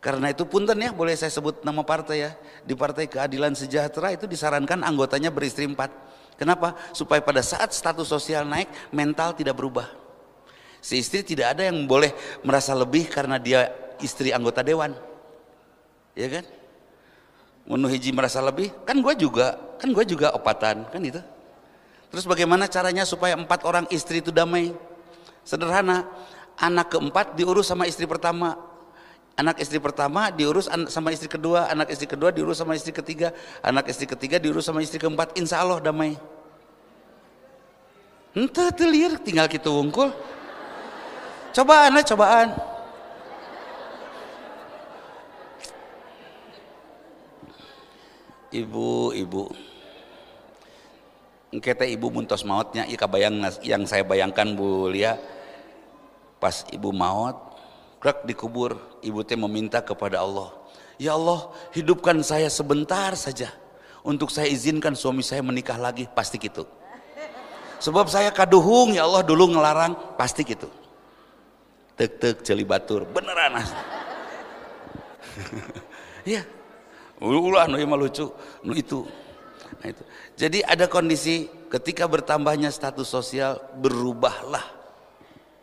Karena itu punten ya, boleh saya sebut nama partai ya. Di Partai Keadilan Sejahtera itu disarankan anggotanya beristri empat. Kenapa? Supaya pada saat status sosial naik, mental tidak berubah. Si istri tidak ada yang boleh merasa lebih karena dia istri anggota dewan. Ya kan? Menu merasa lebih, kan gue juga, kan gue juga opatan, kan itu. Terus bagaimana caranya supaya empat orang istri itu damai? Sederhana, anak keempat diurus sama istri pertama. Anak istri pertama diurus sama istri kedua, anak istri kedua diurus sama istri ketiga, anak istri ketiga diurus sama istri keempat, insya Allah damai. Ente telir tinggal kita wungkul. Cobaan lah cobaan. Ibu, ibu. kita ibu muntos mautnya, iya bayang yang saya bayangkan Bu Lia pas ibu maut, krek dikubur, ibu teh meminta kepada Allah, "Ya Allah, hidupkan saya sebentar saja untuk saya izinkan suami saya menikah lagi." Pasti gitu. Sebab saya kaduhung, ya Allah dulu ngelarang, pasti gitu. Tek-tek celi batur, beneran. Iya. Ulah nu iya mah lucu, nu itu. Nah, itu. Jadi ada kondisi ketika bertambahnya status sosial berubahlah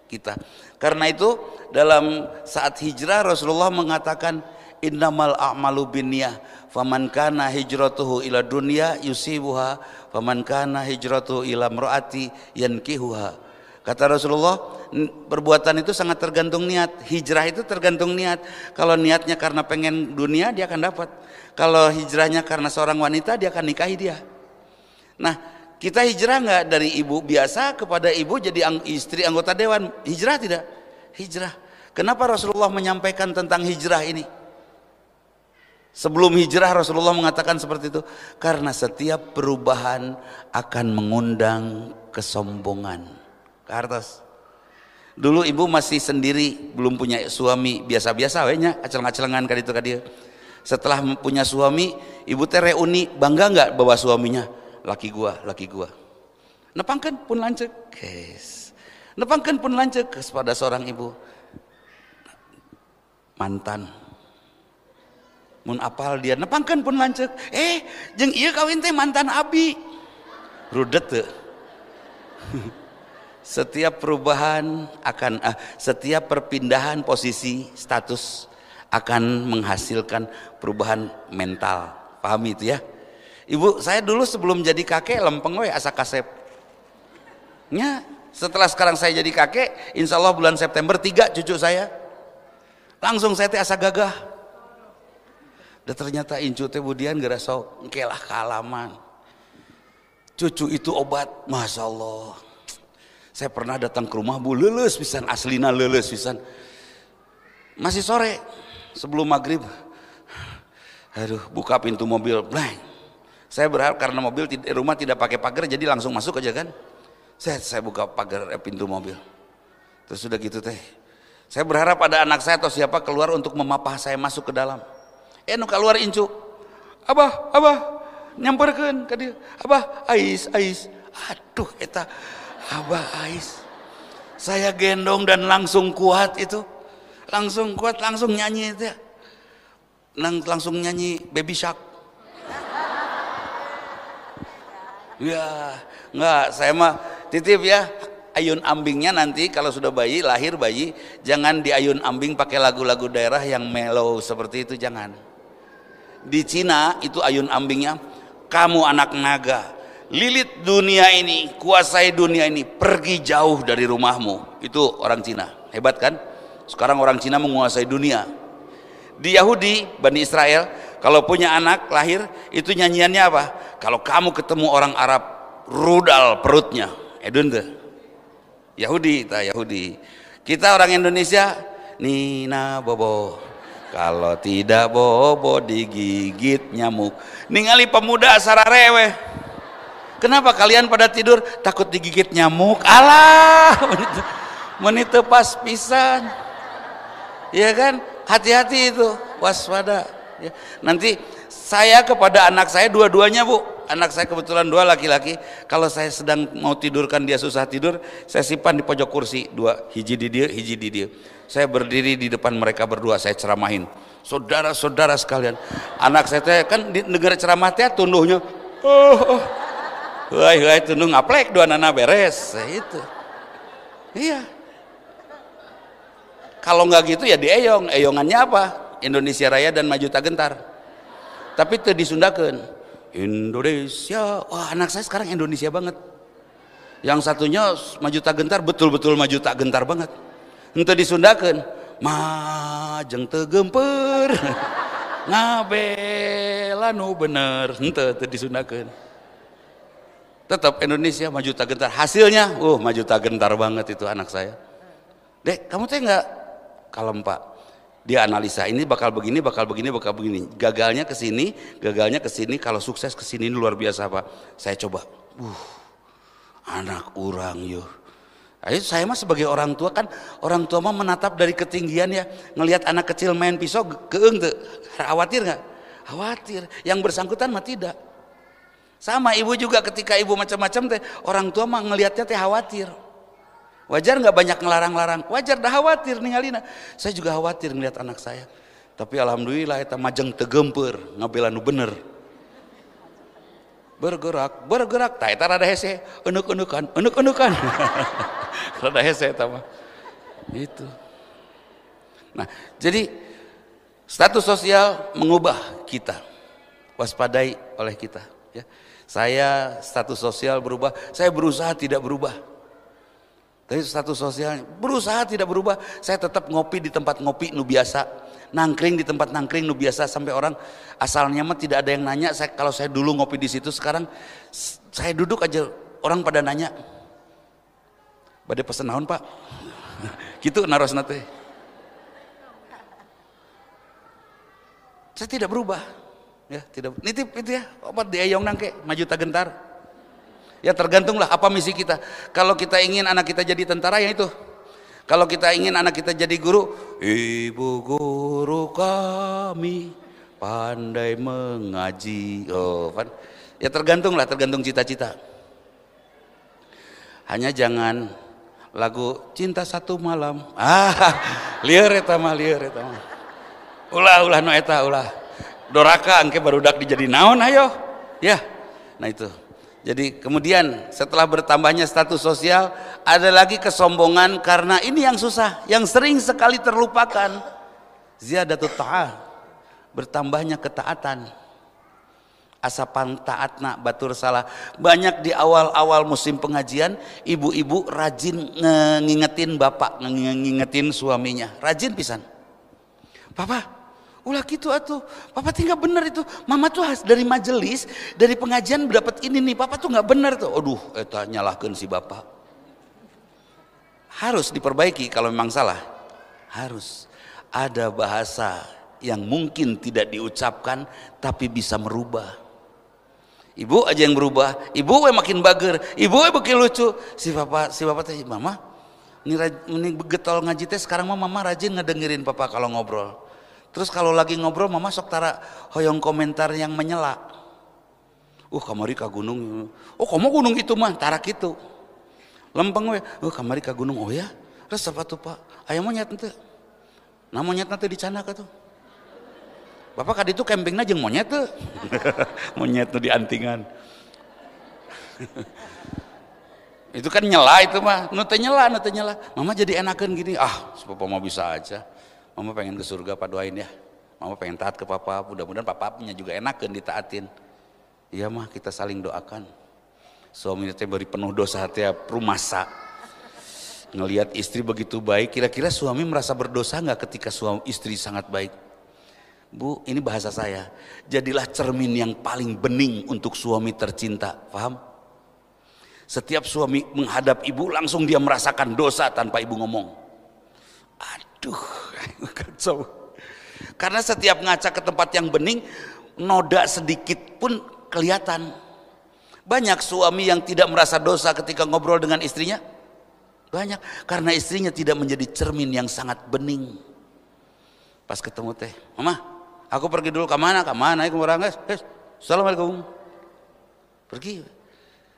kita. Karena itu dalam saat hijrah Rasulullah mengatakan innamal a'malu binniyah faman kana hijratuhu ila dunya yusibuha faman kana hijratuhu ila mraati yankihuha. Kata Rasulullah, perbuatan itu sangat tergantung niat. Hijrah itu tergantung niat. Kalau niatnya karena pengen dunia, dia akan dapat. Kalau hijrahnya karena seorang wanita, dia akan nikahi dia. Nah, kita hijrah nggak dari ibu biasa kepada ibu jadi istri anggota dewan? Hijrah tidak? Hijrah. Kenapa Rasulullah menyampaikan tentang hijrah ini? Sebelum hijrah Rasulullah mengatakan seperti itu karena setiap perubahan akan mengundang kesombongan. Kartas. Dulu ibu masih sendiri, belum punya suami, biasa-biasa we acel-acelengan ka itu kan Setelah punya suami, ibu teh reuni, bangga nggak bawa suaminya? laki gua, laki gua. Nepangkan pun lancar, guys. Nepangkan pun lancek kepada seorang ibu mantan. Mun apal dia nepangkan pun lancar. Eh, jeng iya kawin teh mantan abi. Rudet tuh. setiap perubahan akan eh, setiap perpindahan posisi status akan menghasilkan perubahan mental. Paham itu ya? Ibu, saya dulu sebelum jadi kakek lempeng we asa kasep. Nya, setelah sekarang saya jadi kakek, insya Allah bulan September 3 cucu saya. Langsung saya teh asa gagah. Dan ternyata incu teh budian gerasok engkelah kalaman. Cucu itu obat, masya Allah. Saya pernah datang ke rumah bu, lulus pisan aslina lulus pisan. Masih sore, sebelum maghrib. Aduh, buka pintu mobil, blank saya berharap karena mobil eh, rumah tidak pakai pagar jadi langsung masuk aja kan. Saya saya buka pagar eh, pintu mobil. Terus sudah gitu teh. Saya berharap ada anak saya atau siapa keluar untuk memapah saya masuk ke dalam. Eh nu keluar incu. Abah, abah, nyamperkeun ke dia. Abah, ais, ais. Aduh eta abah ais. Saya gendong dan langsung kuat itu. Langsung kuat, langsung nyanyi itu. Lang langsung nyanyi Baby Shark. Ya, enggak, saya mah titip ya. Ayun ambingnya nanti kalau sudah bayi, lahir bayi, jangan diayun ambing pakai lagu-lagu daerah yang mellow seperti itu, jangan. Di Cina itu ayun ambingnya, kamu anak naga, lilit dunia ini, kuasai dunia ini, pergi jauh dari rumahmu. Itu orang Cina, hebat kan? Sekarang orang Cina menguasai dunia. Di Yahudi, Bani Israel, kalau punya anak lahir, itu nyanyiannya apa? Kalau kamu ketemu orang Arab, rudal perutnya. Edun tuh. Yahudi, kita Yahudi. Kita orang Indonesia, Nina Bobo. Kalau tidak bobo digigit nyamuk. Ningali pemuda asara rewe. Kenapa kalian pada tidur takut digigit nyamuk? Allah menit pas pisan. Iya kan? Hati-hati itu, waspada. Ya. Nanti saya kepada anak saya dua-duanya bu, anak saya kebetulan dua laki-laki. Kalau saya sedang mau tidurkan dia susah tidur, saya simpan di pojok kursi dua, hiji di dia, hiji di dia. Saya berdiri di depan mereka berdua, saya ceramahin. Saudara-saudara sekalian, anak saya tanya, kan negara ceramah teh tunduhnya, oh, oh. Wah, wah tunduh ngaplek dua nana beres, ya itu. Iya. Kalau nggak gitu ya dieyong, eyongannya apa? Indonesia Raya dan Maju Tak Gentar tapi itu disundakan Indonesia wah anak saya sekarang Indonesia banget yang satunya Tak Gentar betul-betul Maju Tak Gentar banget itu disundakan majeng tegemper ngabela nu bener itu disundakan tetap Indonesia Maju Tak Gentar hasilnya uh Tak Gentar banget itu anak saya Dek, kamu tuh nggak kalem pak? Dia analisa ini bakal begini, bakal begini, bakal begini. Gagalnya ke sini, gagalnya ke sini. Kalau sukses ke sini luar biasa pak. Saya coba. Uh, anak kurang yo. Ayo saya mah sebagai orang tua kan orang tua mah menatap dari ketinggian ya ngelihat anak kecil main pisau keeng tuh khawatir nggak? Khawatir. Yang bersangkutan mah tidak. Sama ibu juga ketika ibu macam-macam teh orang tua mah ngelihatnya teh khawatir. Wajar nggak banyak ngelarang-larang? Wajar dah khawatir nih Alina. Saya juga khawatir ngeliat anak saya. Tapi alhamdulillah kita majeng tegemper ngabela nu bener. Bergerak, bergerak. Tah eta rada hese, enuk enukan enuk enukan rada hese eta Itu. Nah, jadi status sosial mengubah kita. Waspadai oleh kita, ya. Saya status sosial berubah, saya berusaha tidak berubah. Tapi status sosialnya berusaha tidak berubah. Saya tetap ngopi di tempat ngopi nu biasa, nangkring di tempat nangkring nu biasa sampai orang asalnya mah tidak ada yang nanya. Saya kalau saya dulu ngopi di situ sekarang saya duduk aja orang pada nanya. Pada pesen naon, Pak? gitu naros teh. Saya tidak berubah. Ya, tidak. Nitip itu ya, obat di yang nangke, maju tak gentar. Ya tergantunglah apa misi kita. Kalau kita ingin anak kita jadi tentara ya itu. Kalau kita ingin anak kita jadi guru, ibu guru kami pandai mengaji. Oh, kan? Ya tergantunglah, tergantung cita-cita. Hanya jangan lagu cinta satu malam. Ah, liar eta mah liar eta mah. Ulah ulah no eta ulah. Doraka angke barudak dijadi naon ayo. Ya. Nah itu. Jadi kemudian setelah bertambahnya status sosial ada lagi kesombongan karena ini yang susah, yang sering sekali terlupakan. Ziyadatut ta'ah, bertambahnya ketaatan. Asapan taatna batur salah. Banyak di awal-awal musim pengajian ibu-ibu rajin ngingetin bapak, ngingetin suaminya. Rajin pisan. Papa, Ulah gitu atuh. Ah, papa tinggal benar bener itu. Mama tuh dari majelis, dari pengajian dapat ini nih. Papa tuh nggak bener tuh. Aduh, eta eh, nyalahkan si bapak. Harus diperbaiki kalau memang salah. Harus. Ada bahasa yang mungkin tidak diucapkan tapi bisa merubah. Ibu aja yang berubah, ibu we makin bager, ibu we makin lucu. Si papa, si papa teh mama, ini, ini getol ngaji teh sekarang mah mama rajin ngedengerin papa kalau ngobrol Terus kalau lagi ngobrol mama sok tara hoyong komentar yang menyela. Uh kamari ka gunung. Oh kamu gunung itu mah tara gitu. Lempeng we. Uh kamari ka gunung oh ya. apa tuh Pak. Ayam monyet nanti. Nah monyet nanti di Canak tuh. Bapak kadi itu camping jeng monyet tuh. monyet tuh di antingan. itu kan nyela itu mah. Nanti nyela, nanti nyela. Mama jadi enakan gini. Ah, sepapa mau bisa aja mama pengen ke surga pak doain ya mama pengen taat ke papa mudah-mudahan papa punya juga enakan ditaatin iya mah kita saling doakan Suami teh beri penuh dosa hati rumasa ngelihat istri begitu baik kira-kira suami merasa berdosa nggak ketika suami istri sangat baik Bu, ini bahasa saya. Jadilah cermin yang paling bening untuk suami tercinta. Paham? Setiap suami menghadap ibu langsung dia merasakan dosa tanpa ibu ngomong. Aduh, kacau. Karena setiap ngaca ke tempat yang bening, noda sedikit pun kelihatan. Banyak suami yang tidak merasa dosa ketika ngobrol dengan istrinya. Banyak karena istrinya tidak menjadi cermin yang sangat bening. Pas ketemu teh, "Mama, aku pergi dulu ke mana? Ke mana ieu eh, Assalamualaikum." Pergi.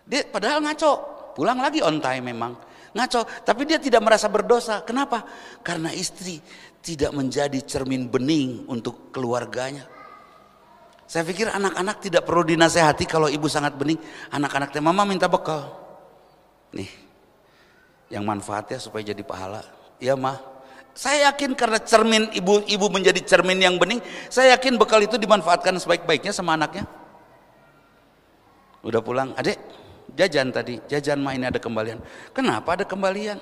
Dia padahal ngaco, pulang lagi on time memang ngaco, tapi dia tidak merasa berdosa. Kenapa? Karena istri tidak menjadi cermin bening untuk keluarganya. Saya pikir anak-anak tidak perlu dinasehati kalau ibu sangat bening. anak anaknya mama minta bekal. Nih, yang manfaatnya supaya jadi pahala. Iya mah. Saya yakin karena cermin ibu-ibu menjadi cermin yang bening, saya yakin bekal itu dimanfaatkan sebaik-baiknya sama anaknya. Udah pulang, adek? Jajan tadi, jajan mah ini ada kembalian. Kenapa ada kembalian?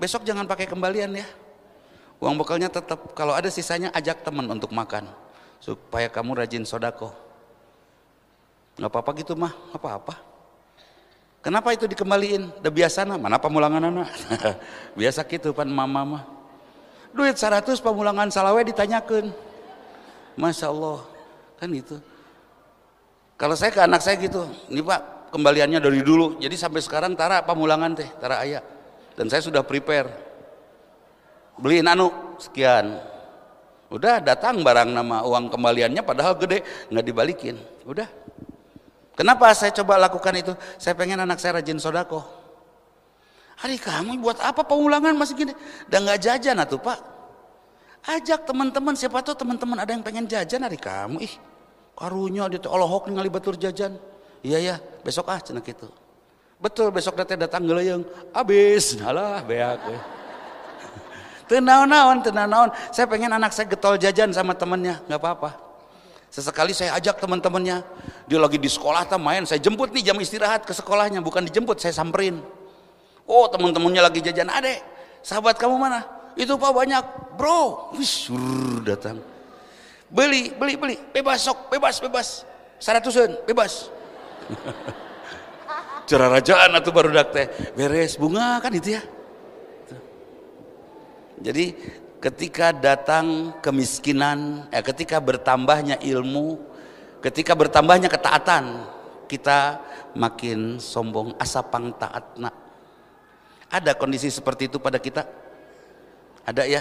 Besok jangan pakai kembalian ya. Uang bekalnya tetap, kalau ada sisanya ajak teman untuk makan. Supaya kamu rajin sodako. Gak apa-apa gitu mah, gak apa-apa. Kenapa itu dikembaliin? Udah biasa nah, mana pemulangan anak? biasa gitu pan mama mah. Duit 100 pamulangan salawe ditanyakan. Masya Allah, kan itu. Kalau saya ke anak saya gitu, ini pak kembaliannya dari dulu. Jadi sampai sekarang Tara pamulangan teh, Tara ayah. Dan saya sudah prepare. Beliin anu sekian. Udah datang barang nama uang kembaliannya padahal gede nggak dibalikin. Udah. Kenapa saya coba lakukan itu? Saya pengen anak saya rajin sodako. Hari kamu buat apa pengulangan masih gini? Dan nggak jajan atuh pak. Ajak teman-teman siapa tuh teman-teman ada yang pengen jajan hari kamu. Ih karunya dia tuh olohok ningali batur jajan iya ya besok ah cenah gitu betul besok datang datang ngeleung abis halah beak we tenaon-naon tenaon-naon saya pengen anak saya getol jajan sama temennya nggak apa-apa sesekali saya ajak teman-temannya dia lagi di sekolah tak main saya jemput nih jam istirahat ke sekolahnya bukan dijemput saya samperin oh teman-temannya lagi jajan adek sahabat kamu mana itu pak banyak bro Wish, datang beli beli beli bebas sok bebas bebas seratusan bebas cerah rajaan atau baru dakte beres bunga kan itu ya jadi ketika datang kemiskinan eh, ketika bertambahnya ilmu ketika bertambahnya ketaatan kita makin sombong asapang taat nak ada kondisi seperti itu pada kita ada ya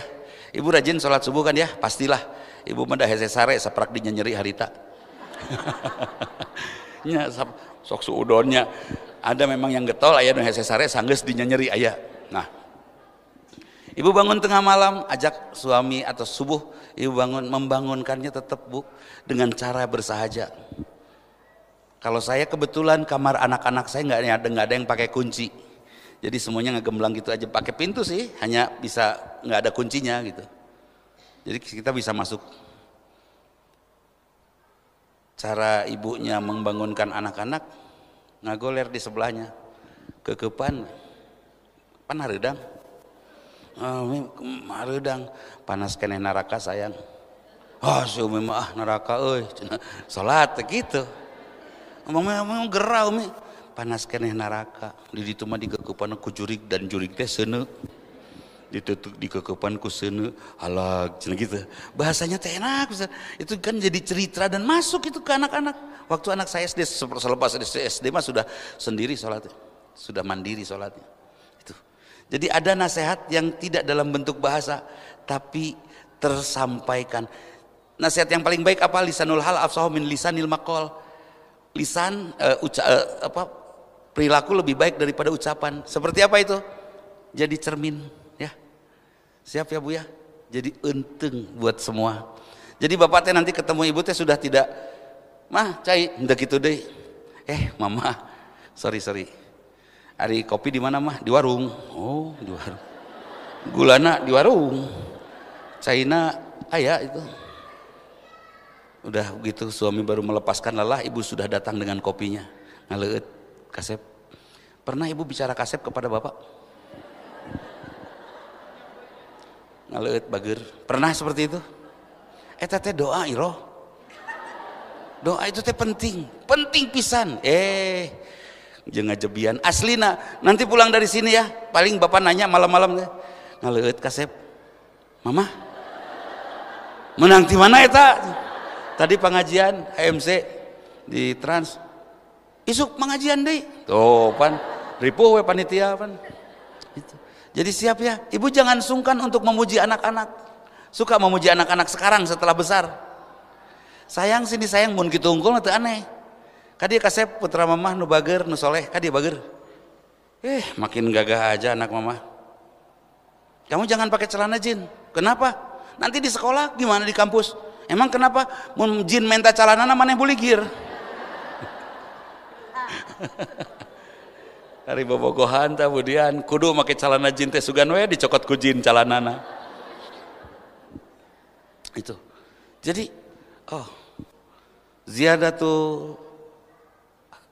ibu rajin sholat subuh kan ya pastilah ibu mendahese sare saprak dinyanyeri harita nya sok suudonnya ada memang yang getol ayah nu hese sare sanggeus dinyanyeri ayah nah Ibu bangun tengah malam, ajak suami atau subuh, ibu bangun membangunkannya tetap bu dengan cara bersahaja. Kalau saya kebetulan kamar anak-anak saya nggak ada nggak ada yang pakai kunci, jadi semuanya ngegemblang gitu aja pakai pintu sih, hanya bisa nggak ada kuncinya gitu. Jadi kita bisa masuk cara ibunya membangunkan anak-anak ngagoler di sebelahnya kekepan panaredang ah, redang panas kene neraka sayang oh ah, si umi mah neraka euy salat gitu ngomong-ngomong gerah umi panas kene neraka di ditu mah digekupan ku jurik dan jurik teh ditutup di kekepan kusene halak cina gitu bahasanya teh enak itu kan jadi cerita dan masuk itu ke anak-anak waktu anak saya SD selepas SD mah sudah sendiri sholatnya sudah mandiri sholatnya itu jadi ada nasihat yang tidak dalam bentuk bahasa tapi tersampaikan nasihat yang paling baik apa lisanul hal afsahu min lisanil makol lisan uh, apa perilaku lebih baik daripada ucapan seperti apa itu jadi cermin Siap ya Bu ya? Jadi enteng buat semua. Jadi bapak teh nanti ketemu ibu teh sudah tidak mah cai udah gitu deh. Eh mama, sorry sorry. Hari kopi di mana mah? Di warung. Oh di warung. Gulana di warung. cina ayah itu. Udah gitu suami baru melepaskan lelah, ibu sudah datang dengan kopinya. Ngaleut kasep. Pernah ibu bicara kasep kepada bapak? ngaleut bageur pernah seperti itu eta eh, teh doa iroh doa itu teh penting penting pisan eh jeung asli aslina nanti pulang dari sini ya paling bapak nanya malam-malam teh ngaleut kasep mama menang di mana eta tadi pengajian HMC di Trans isuk pengajian deh tuh pan ripuh we panitia pan jadi siap ya, ibu jangan sungkan untuk memuji anak-anak. Suka memuji anak-anak sekarang setelah besar. Sayang sini sayang mun gitu unggul atau aneh. Kadi kasep putra mama nu bager nu soleh kadi bager. Eh makin gagah aja anak mama. Kamu jangan pakai celana jin. Kenapa? Nanti di sekolah gimana di kampus? Emang kenapa mun jin minta celana mana yang buligir? Hari bobogohan kemudian kudu make calana jin teh sugan we dicokot kujin jin calanana. Itu. Jadi oh ziyadatu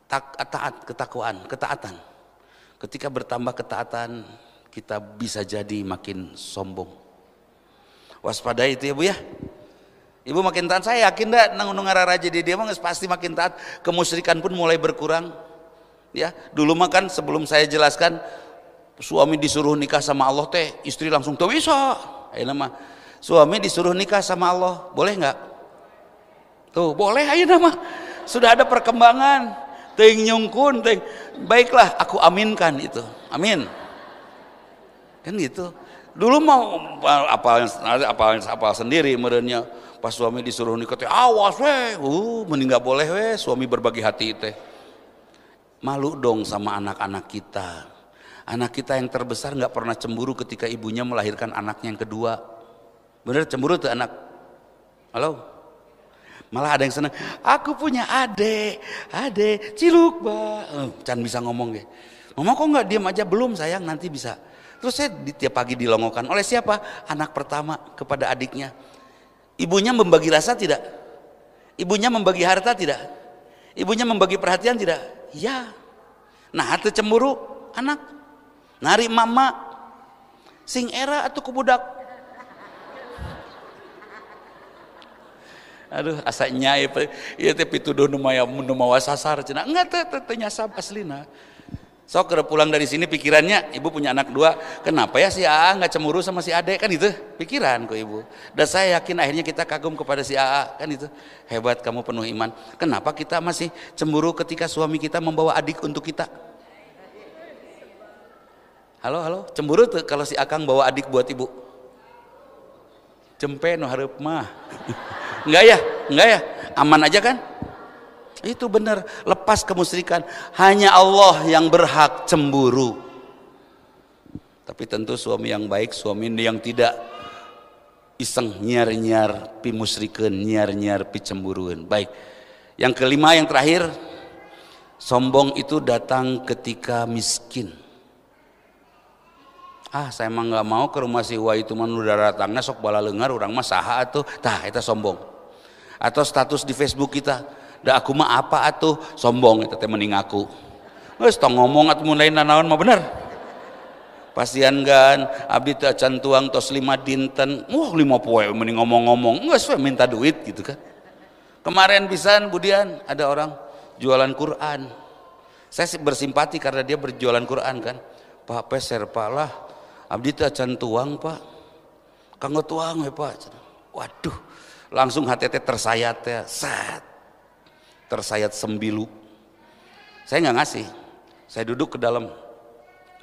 tak, taat ketakuan, ketaatan. Ketika bertambah ketaatan, kita bisa jadi makin sombong. Waspada itu ya Bu ya. Ibu makin taat, saya yakin dah nang raja di dia mah pasti makin taat, kemusyrikan pun mulai berkurang ya dulu mah kan sebelum saya jelaskan suami disuruh nikah sama Allah teh istri langsung tuh bisa ayo nama suami disuruh nikah sama Allah boleh nggak tuh boleh ayo nama sudah ada perkembangan ting nyungkun ting baiklah aku aminkan itu amin kan gitu dulu mau apa apa apa sendiri merenya pas suami disuruh nikah teh awas weh uh mending nggak boleh weh suami berbagi hati teh Malu dong sama anak-anak kita. Anak kita yang terbesar nggak pernah cemburu ketika ibunya melahirkan anaknya yang kedua. Bener cemburu tuh anak. Halo? Malah ada yang senang, aku punya adek, adek, ciluk ba. Uh, eh, Can bisa ngomong deh. Mama ya. kok nggak diam aja belum sayang nanti bisa. Terus saya di, tiap pagi dilongokan oleh siapa? Anak pertama kepada adiknya. Ibunya membagi rasa tidak? Ibunya membagi harta tidak? Ibunya membagi perhatian tidak? Ya. Nah, hati cemburu anak. Nari mama. Sing era atau kubudak. Aduh, asa nyai. ya tapi pituduh nu maya nu sasar cina Enggak teh teh nyasab aslina. So kira pulang dari sini pikirannya ibu punya anak dua, kenapa ya si AA nggak cemburu sama si adek kan itu pikiran kok ibu. Dan saya yakin akhirnya kita kagum kepada si AA kan itu hebat kamu penuh iman. Kenapa kita masih cemburu ketika suami kita membawa adik untuk kita? Halo halo, cemburu tuh kalau si Akang bawa adik buat ibu. Cempe no harap mah. Enggak ya? Enggak ya? Aman aja kan? Itu benar, lepas kemusyrikan. Hanya Allah yang berhak cemburu. Tapi tentu suami yang baik, suami yang tidak iseng nyar-nyar pi musyrikan, nyar-nyar pi cemburuan. Baik. Yang kelima, yang terakhir, sombong itu datang ketika miskin. Ah, saya emang nggak mau ke rumah siwa itu mah datangnya sok bala lengar, orang mah saha atau Tah, itu sombong. Atau status di Facebook kita, da aku mah apa atuh sombong itu teh mending aku geus tong ngomong atuh mun lain mah bener pastian kan abdi teh acan tuang tos lima dinten wah lima poe mending ngomong-ngomong nggak we minta duit gitu kan kemarin pisan budian ada orang jualan Quran saya bersimpati karena dia berjualan Quran kan pak peser pak lah abdi teh acan tuang pak kanggo tuang we pak waduh langsung hati hati tersayat ya sat tersayat sembilu. Saya nggak ngasih. Saya duduk ke dalam.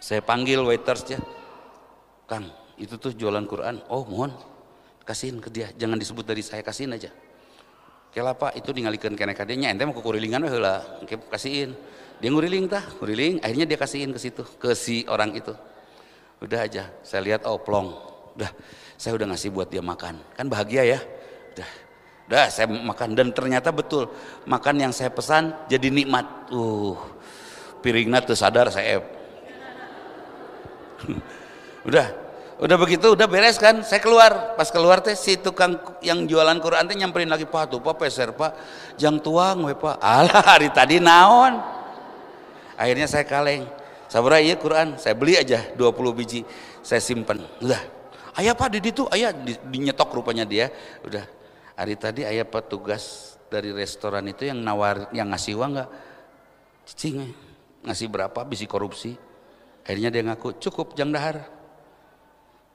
Saya panggil waiters ya, Kang, itu tuh jualan Quran. Oh mohon, kasihin ke dia. Jangan disebut dari saya, kasihin aja. Kelapa pak, itu ninggalikan kena kadenya. Ente mau kekurilingan weh lah. kasihin. Dia nguriling tah, nguriling. Akhirnya dia kasihin ke situ, ke si orang itu. Udah aja, saya lihat oh plong. Udah, saya udah ngasih buat dia makan. Kan bahagia ya. Udah, udah saya makan dan ternyata betul makan yang saya pesan jadi nikmat. Uh, piringnya tuh sadar saya. udah, udah begitu, udah beres kan? Saya keluar, pas keluar teh si tukang yang jualan Quran teh nyamperin lagi pak tuh pak peser pak, jang tuang we pak. Alah hari tadi naon? Akhirnya saya kaleng. Sabra iya Quran, saya beli aja 20 biji, saya simpan. Udah, ayah pak Didi tuh ayah dinyetok rupanya dia. Udah, Hari tadi ayah petugas dari restoran itu yang nawar, yang ngasih uang nggak? Cicing, eh. ngasih berapa bisi korupsi? Akhirnya dia ngaku, cukup jang dahar.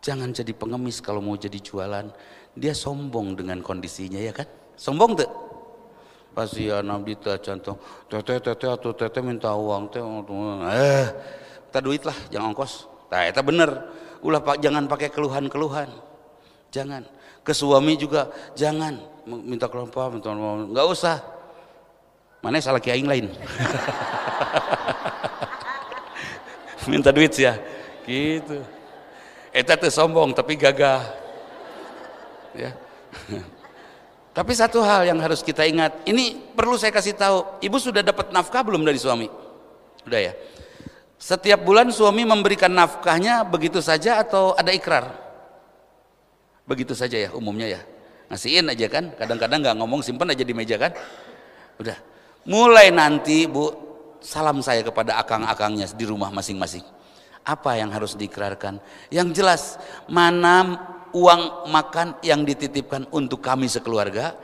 Jangan jadi pengemis kalau mau jadi jualan. Dia sombong dengan kondisinya ya kan? Sombong tuh. Pasti ya nabi teh contoh, teteh teteh atau teteh minta uang teh, oh, eh, kita duit lah, jangan ongkos. Nah, tak itu bener. Ulah pak, jangan pakai keluhan-keluhan. Jangan. Ke suami juga jangan minta kelompok, minta kelompok. nggak usah. Mana salah kiai lain. minta duit sih ya. Gitu. Eta eh, tuh sombong tapi gagah. Ya. Tapi satu hal yang harus kita ingat, ini perlu saya kasih tahu, ibu sudah dapat nafkah belum dari suami? Udah ya. Setiap bulan suami memberikan nafkahnya begitu saja atau ada ikrar? Begitu saja ya umumnya ya. Ngasihin aja kan, kadang-kadang nggak ngomong simpan aja di meja kan. Udah. Mulai nanti Bu, salam saya kepada akang-akangnya di rumah masing-masing. Apa yang harus dikerarkan Yang jelas, mana uang makan yang dititipkan untuk kami sekeluarga,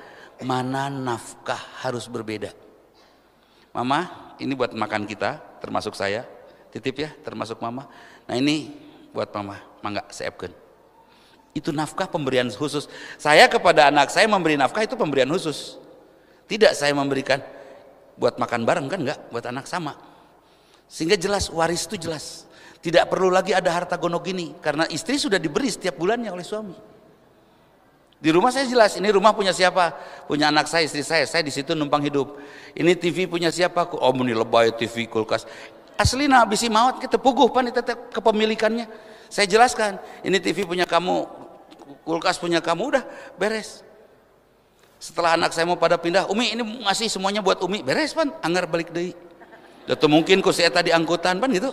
mana nafkah harus berbeda. Mama, ini buat makan kita, termasuk saya. Titip ya, termasuk mama. Nah ini buat mama, mangga seepkan. Itu nafkah pemberian khusus. Saya kepada anak saya memberi nafkah itu pemberian khusus. Tidak saya memberikan buat makan bareng kan enggak, buat anak sama. Sehingga jelas waris itu jelas. Tidak perlu lagi ada harta gono gini karena istri sudah diberi setiap bulannya oleh suami. Di rumah saya jelas, ini rumah punya siapa? Punya anak saya, istri saya, saya di situ numpang hidup. Ini TV punya siapa? Oh, ini lebay TV kulkas. Asli nah habisi maut kita puguh panitia kepemilikannya. Saya jelaskan, ini TV punya kamu, kulkas punya kamu udah beres setelah anak saya mau pada pindah Umi ini ngasih semuanya buat Umi beres pan anggar balik deh atau mungkin ku saya tadi angkutan pan gitu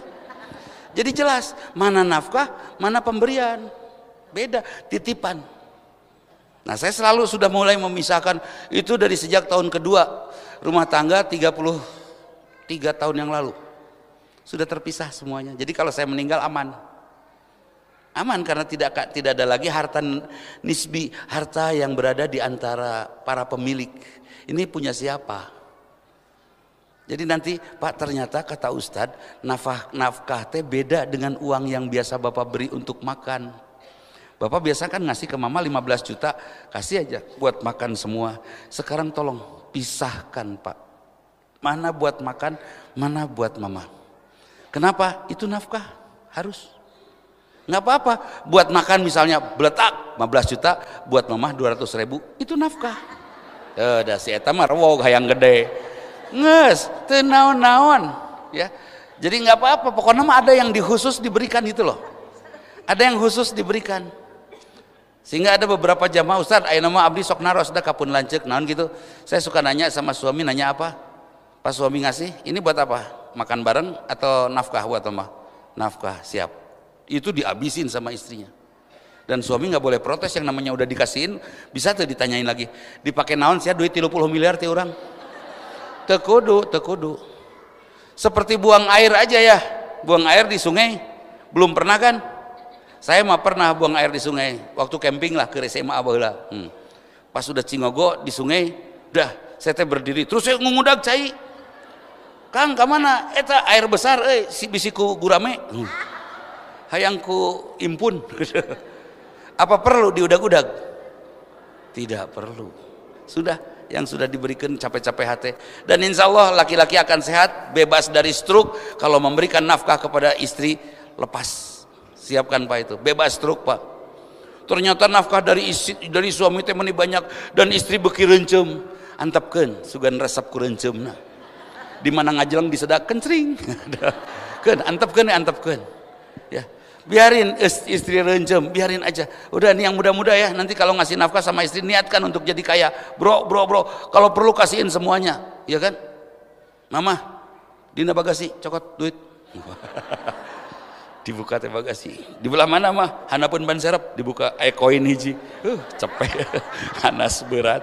jadi jelas mana nafkah mana pemberian beda titipan nah saya selalu sudah mulai memisahkan itu dari sejak tahun kedua rumah tangga 33 tahun yang lalu sudah terpisah semuanya jadi kalau saya meninggal aman aman karena tidak tidak ada lagi harta nisbi harta yang berada di antara para pemilik ini punya siapa jadi nanti Pak ternyata kata Ustadz nafkah nafkah teh beda dengan uang yang biasa Bapak beri untuk makan Bapak biasa kan ngasih ke Mama 15 juta kasih aja buat makan semua sekarang tolong pisahkan Pak mana buat makan mana buat Mama kenapa itu nafkah harus nggak apa-apa buat makan misalnya beletak 15 juta buat mamah 200 ribu itu nafkah udah eh, si etamar wow yang gede nges tenaon-naon ya jadi nggak apa-apa pokoknya mah ada yang dikhusus diberikan itu loh ada yang khusus diberikan sehingga ada beberapa jamaah Ustaz ayo nama abdi sok naros dah kapun lancek naon gitu saya suka nanya sama suami nanya apa pas suami ngasih ini buat apa makan bareng atau nafkah buat mah nafkah siap itu dihabisin sama istrinya. Dan suami nggak boleh protes yang namanya udah dikasihin, bisa tuh ditanyain lagi. Dipakai naon sih ya? duit 30 miliar ti orang. Tekudu, tekudu. Seperti buang air aja ya. Buang air di sungai. Belum pernah kan? Saya mah pernah buang air di sungai. Waktu camping lah ke SMA lah Hmm. Pas udah cingogo di sungai, dah saya teh berdiri terus saya ngungudak cai. Kang, kemana Eta eh, air besar, eh, si bisiku gurame. Hmm hayangku impun apa perlu diudag-udag tidak perlu sudah yang sudah diberikan capek-capek hati dan insya Allah laki-laki akan sehat bebas dari stroke kalau memberikan nafkah kepada istri lepas siapkan pak itu bebas stroke pak ternyata nafkah dari istri, dari suami teh banyak dan istri beki rencem antapkan sugan resep ku rencem nah di mana ngajelang disedak kencering kan antapkan antapkan ya, ya biarin istri renjem biarin aja udah nih yang muda-muda ya nanti kalau ngasih nafkah sama istri niatkan untuk jadi kaya bro bro bro kalau perlu kasihin semuanya ya kan mama dina bagasi cokot duit dibuka teh bagasi di belah mana mah hanapun ban serep dibuka air eh, koin hiji uh, cepet hanas berat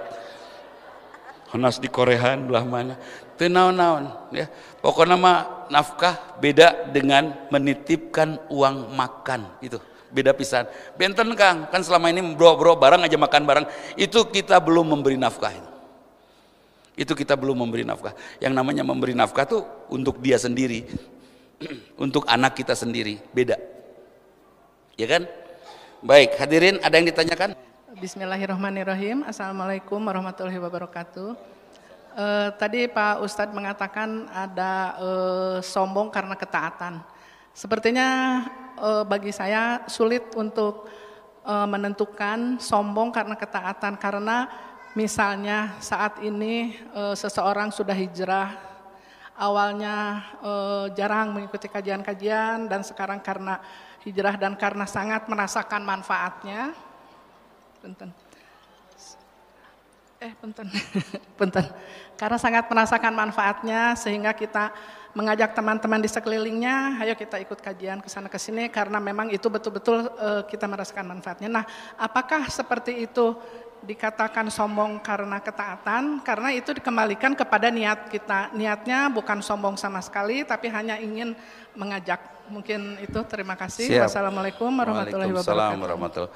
hanas di korehan belah mana tenau naon-naon ya pokoknya mah nafkah beda dengan menitipkan uang makan itu beda pisan benten kang kan selama ini bro bro barang aja makan barang itu kita belum memberi nafkah itu itu kita belum memberi nafkah yang namanya memberi nafkah tuh untuk dia sendiri untuk anak kita sendiri beda ya kan baik hadirin ada yang ditanyakan Bismillahirrahmanirrahim Assalamualaikum warahmatullahi wabarakatuh Uh, tadi Pak Ustadz mengatakan ada uh, sombong karena ketaatan. Sepertinya uh, bagi saya sulit untuk menentukan sombong karena ketaatan karena misalnya saat ini seseorang sudah hijrah awalnya jarang mengikuti kajian-kajian dan sekarang karena hijrah dan karena sangat merasakan manfaatnya. Tentu eh punten punten karena sangat merasakan manfaatnya sehingga kita mengajak teman-teman di sekelilingnya ayo kita ikut kajian ke sana ke sini karena memang itu betul-betul uh, kita merasakan manfaatnya nah apakah seperti itu dikatakan sombong karena ketaatan karena itu dikembalikan kepada niat kita niatnya bukan sombong sama sekali tapi hanya ingin mengajak mungkin itu terima kasih Siap. wassalamualaikum warahmatullahi wabarakatuh warahmatullahi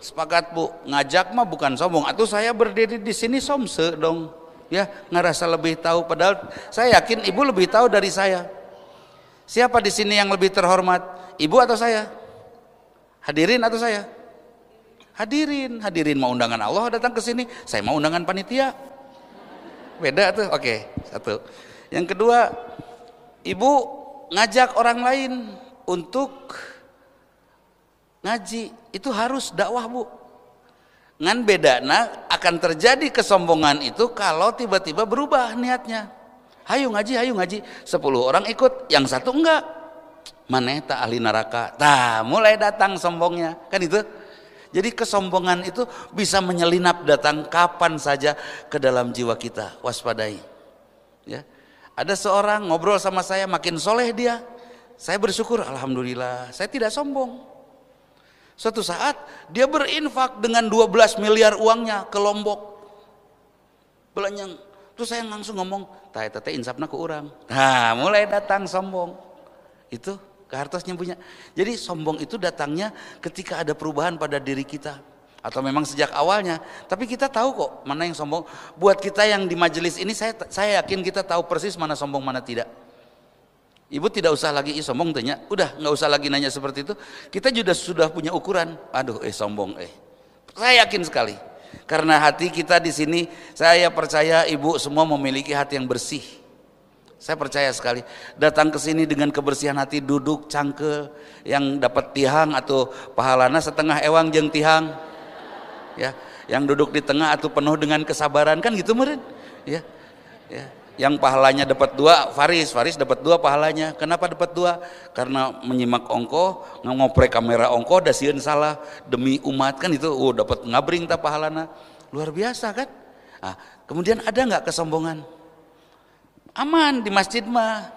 sepakat bu ngajak mah bukan sombong atau saya berdiri di sini somse dong ya ngerasa lebih tahu padahal saya yakin ibu lebih tahu dari saya siapa di sini yang lebih terhormat ibu atau saya hadirin atau saya hadirin hadirin mau undangan Allah datang ke sini saya mau undangan panitia beda tuh oke satu yang kedua ibu ngajak orang lain untuk ngaji itu harus dakwah bu ngan nah akan terjadi kesombongan itu kalau tiba-tiba berubah niatnya hayu ngaji hayu ngaji sepuluh orang ikut yang satu enggak mana tak ahli neraka tah mulai datang sombongnya kan itu jadi kesombongan itu bisa menyelinap datang kapan saja ke dalam jiwa kita waspadai ya ada seorang ngobrol sama saya makin soleh dia saya bersyukur alhamdulillah saya tidak sombong Suatu saat dia berinfak dengan 12 miliar uangnya ke Lombok. Belanyang. Terus saya langsung ngomong, tai tete insapna ke orang." Nah, mulai datang sombong. Itu Kartosnya punya. Jadi sombong itu datangnya ketika ada perubahan pada diri kita atau memang sejak awalnya. Tapi kita tahu kok mana yang sombong. Buat kita yang di majelis ini saya saya yakin kita tahu persis mana sombong mana tidak. Ibu tidak usah lagi Ih, sombong tanya, udah nggak usah lagi nanya seperti itu. Kita juga sudah punya ukuran. Aduh, eh sombong eh. Saya yakin sekali. Karena hati kita di sini, saya percaya ibu semua memiliki hati yang bersih. Saya percaya sekali. Datang ke sini dengan kebersihan hati, duduk cangkel yang dapat tihang atau pahalana setengah ewang jeng tihang. Ya, yang duduk di tengah atau penuh dengan kesabaran kan gitu meren. Ya. Ya yang pahalanya dapat dua Faris Faris dapat dua pahalanya kenapa dapat dua karena menyimak ongko ngoprek kamera ongko dasian salah demi umat kan itu oh dapat ngabring tak pahalana luar biasa kan nah, kemudian ada nggak kesombongan aman di masjid mah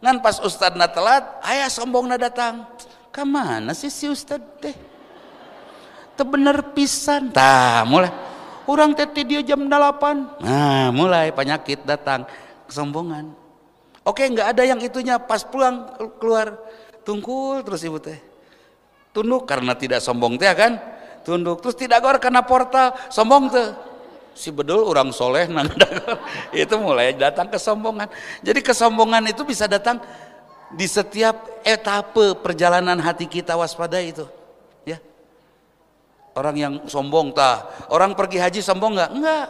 ngan pas ustad telat ayah sombong na datang kemana sih si ustad teh tebener pisan tah mulai orang tete dia jam 8 nah mulai penyakit datang kesombongan oke nggak ada yang itunya pas pulang keluar tungkul terus ibu teh tunduk karena tidak sombong teh ya kan tunduk terus tidak gor karena portal sombong teh si bedul orang soleh nang itu mulai datang kesombongan jadi kesombongan itu bisa datang di setiap etape perjalanan hati kita waspada itu Orang yang sombong tah. Orang pergi haji sombong nggak? Nggak.